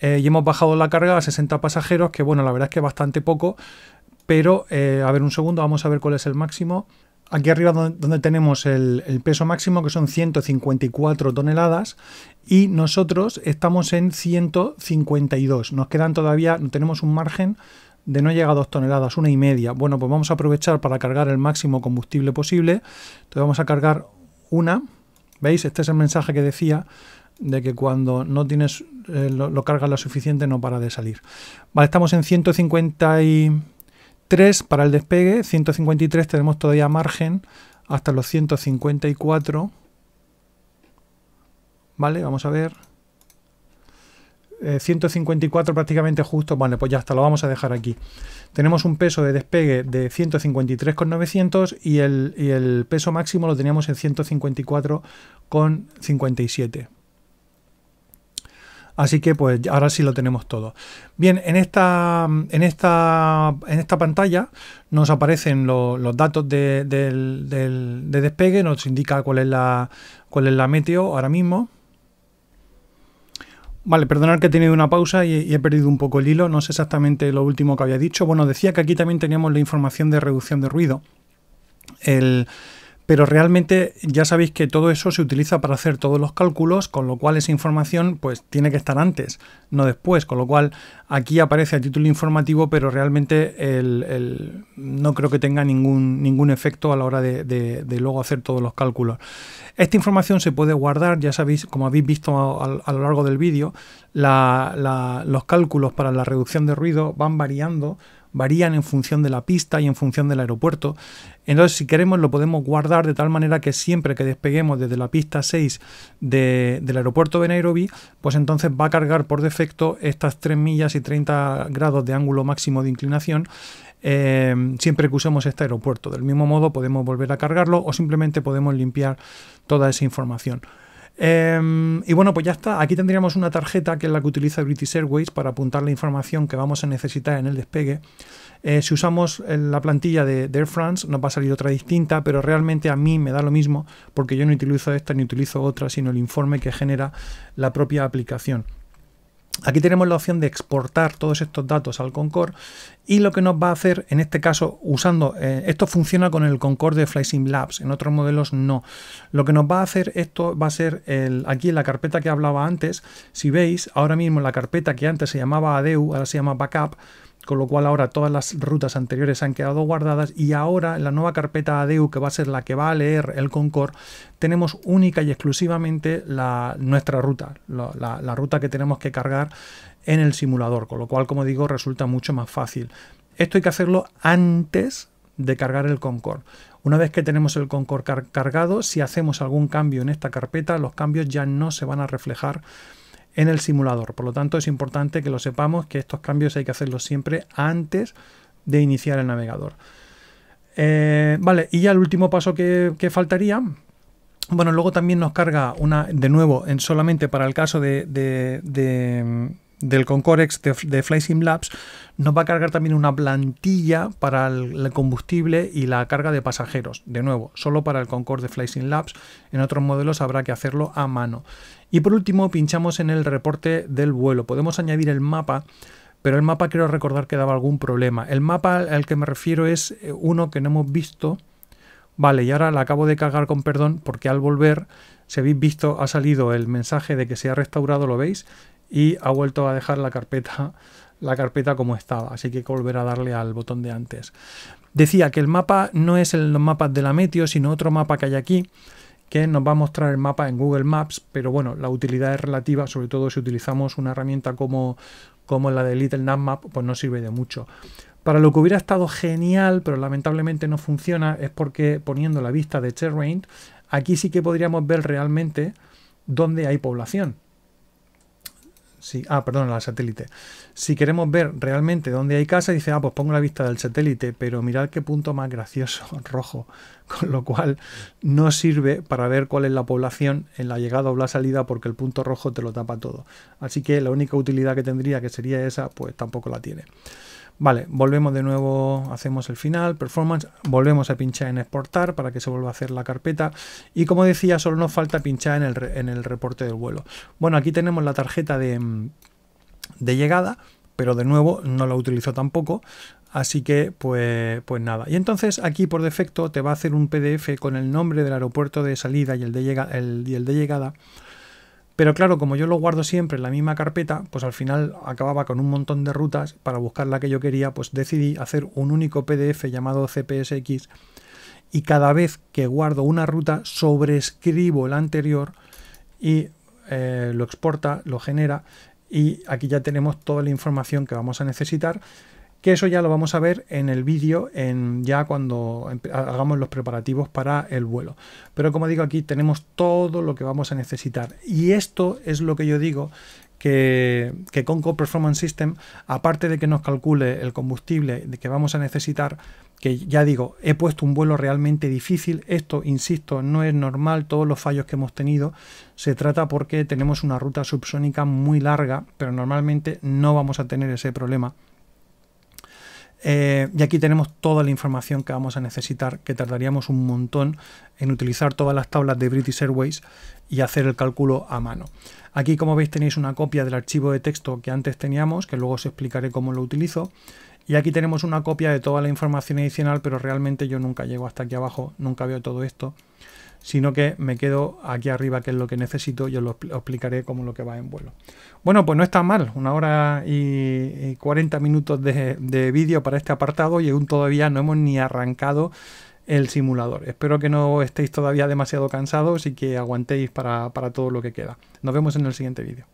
eh, y hemos bajado la carga a 60 pasajeros, que bueno, la verdad es que bastante poco, pero eh, a ver un segundo, vamos a ver cuál es el máximo. Aquí arriba donde, tenemos el, peso máximo, que son 154 toneladas, y nosotros estamos en 152. Nos quedan todavía, tenemos un margen de no llegar a 2 toneladas, una y media. Bueno, pues vamos a aprovechar para cargar el máximo combustible posible. Entonces vamos a cargar una, ¿Veis? Este es el mensaje que decía de que cuando no tienes eh, lo, lo, cargas lo suficiente no para de salir. Vale, estamos en 153 para el despegue, 153 tenemos todavía margen hasta los 154. Vale, vamos a ver. 154 eh, prácticamente justo. bueno pues ya está, lo vamos a dejar aquí. Tenemos un peso de despegue de 153,900 y el, y el peso máximo lo teníamos en 154,57. Así que pues ahora sí lo tenemos todo. Bien, en esta, en esta, en esta pantalla nos aparecen los datos de, despegue, nos indica cuál es la, cuál es la meteo ahora mismo. Vale, perdonad que he tenido una pausa y, y, he perdido un poco el hilo, no sé exactamente lo último que había dicho. Bueno, decía que aquí también teníamos la información de reducción de ruido. El, pero realmente ya sabéis que todo eso se utiliza para hacer todos los cálculos, con lo cual esa información pues tiene que estar antes, no después, con lo cual aquí aparece a título informativo, pero realmente el, no creo que tenga ningún, ningún efecto a la hora de, luego hacer todos los cálculos. Esta información se puede guardar, ya sabéis, como habéis visto a, lo largo del vídeo, los cálculos para la reducción de ruido van variando varían en función de la pista y en función del aeropuerto. Entonces, si queremos, lo podemos guardar de tal manera que siempre que despeguemos desde la pista 6 del aeropuerto de Nairobi, pues entonces va a cargar por defecto estas 3 millas y 30 grados de ángulo máximo de inclinación. Eh, siempre que usemos este aeropuerto. Del mismo modo podemos volver a cargarlo o simplemente podemos limpiar toda esa información. Em, y bueno, pues ya está. Aquí tendríamos una tarjeta que es la que utiliza British Airways para apuntar la información que vamos a necesitar en el despegue. Eh, si usamos eh, la plantilla de, de, Air France nos va a salir otra distinta, pero realmente a mí me da lo mismo porque yo no utilizo esta ni utilizo otra, sino el informe que genera la propia aplicación. Aquí tenemos la opción de exportar todos estos datos al Concord y lo que nos va a hacer en este caso usando, eh, esto funciona con el Concord de FlySim Labs, en otros modelos no. Lo que nos va a hacer esto va a ser el, aquí en la carpeta que hablaba antes, si veis, ahora mismo la carpeta que antes se llamaba ADEU, ahora se llama Backup, con lo cual ahora todas las rutas anteriores han quedado guardadas y ahora en la nueva carpeta ADU que va a ser la que va a leer el Concord tenemos única y exclusivamente la, nuestra ruta, la, ruta que tenemos que cargar en el simulador, con lo cual como digo resulta mucho más fácil. Esto hay que hacerlo antes de cargar el Concord. Una vez que tenemos el Concord cargado, si hacemos algún cambio en esta carpeta, los cambios ya no se van a reflejar en el simulador. Por lo tanto, es importante que lo sepamos que estos cambios hay que hacerlos siempre antes de iniciar el navegador. Eh, vale, y ya el último paso que, faltaría. Bueno, luego también nos carga una, de nuevo, en solamente para el caso de del Concorde de, de FlySim Labs, nos va a cargar también una plantilla para el, combustible y la carga de pasajeros. De nuevo, solo para el Concorde de FlySim Labs. En otros modelos habrá que hacerlo a mano. Y por último, pinchamos en el reporte del vuelo. Podemos añadir el mapa pero el mapa quiero recordar que daba algún problema. El mapa al que me refiero es eh, uno que no hemos visto. Vale, y ahora la acabo de cargar con perdón porque al volver, si habéis visto, ha salido el mensaje de que se ha restaurado, ¿lo veis? y ha vuelto a dejar la carpeta, la carpeta como estaba, así que volver a darle al botón de antes. Decía que el mapa no es el mapa de la Meteo, sino otro mapa que hay aquí, que nos va a mostrar el mapa en Google Maps, pero bueno, la utilidad es relativa, sobre todo si utilizamos una herramienta como, como la de Little Map, pues no sirve de mucho. Para lo que hubiera estado genial, pero lamentablemente no funciona, es porque poniendo la vista de terrain, aquí sí que podríamos ver realmente dónde hay población ah, perdón, la satélite. Si queremos ver realmente dónde hay casa, dice, ah, pues pongo la vista del satélite, pero mirad qué punto más gracioso, rojo. Con lo cual no sirve para ver cuál es la población en la llegada o la salida porque el punto rojo te lo tapa todo. Así que la única utilidad que tendría, que sería esa, pues tampoco la tiene. Vale, volvemos de nuevo, hacemos el final, performance, volvemos a pinchar en exportar para que se vuelva a hacer la carpeta y como decía, solo nos falta pinchar en el, reporte del vuelo. Bueno, aquí tenemos la tarjeta mm, de, llegada, pero de nuevo no la utilizo tampoco, Así que, pues, pues nada. Y entonces aquí por defecto te va a hacer un PDF con el nombre del aeropuerto de salida y el de, llega, el, y el de llegada pero claro, como yo lo guardo siempre en la misma carpeta, pues al final acababa con un montón de rutas para buscar la que yo quería, pues decidí hacer un único PDF llamado CPSX y cada vez que guardo una ruta sobrescribo la anterior y eh, lo exporta, lo genera y aquí ya tenemos toda la información que vamos a necesitar que eso ya lo vamos a ver en el vídeo, en, ya cuando hagamos los preparativos para el vuelo. Pero como digo, aquí tenemos todo lo que vamos a necesitar. Y esto es lo que yo digo que, que Conco Performance System, aparte de que nos calcule el combustible que vamos a necesitar, que ya digo, he puesto un vuelo realmente difícil, esto, insisto, no es normal, todos los fallos que hemos tenido, se trata porque tenemos una ruta subsónica muy larga, pero normalmente no vamos a tener ese problema eh, y aquí tenemos toda la información que vamos a necesitar, que tardaríamos un montón en utilizar todas las tablas de British Airways y hacer el cálculo a mano. Aquí como veis tenéis una copia del archivo de texto que antes teníamos, que luego os explicaré cómo lo utilizo. Y aquí tenemos una copia de toda la información adicional, pero realmente yo nunca llego hasta aquí abajo, nunca veo todo esto sino que me quedo aquí arriba, que es lo que necesito, y os lo explicaré como lo que va en vuelo. Bueno, pues no está mal, una hora y 40 minutos de, vídeo para este apartado y aún todavía no hemos ni arrancado el simulador. Espero que no estéis todavía demasiado cansados y que aguantéis para, para todo lo que queda. Nos vemos en el siguiente vídeo.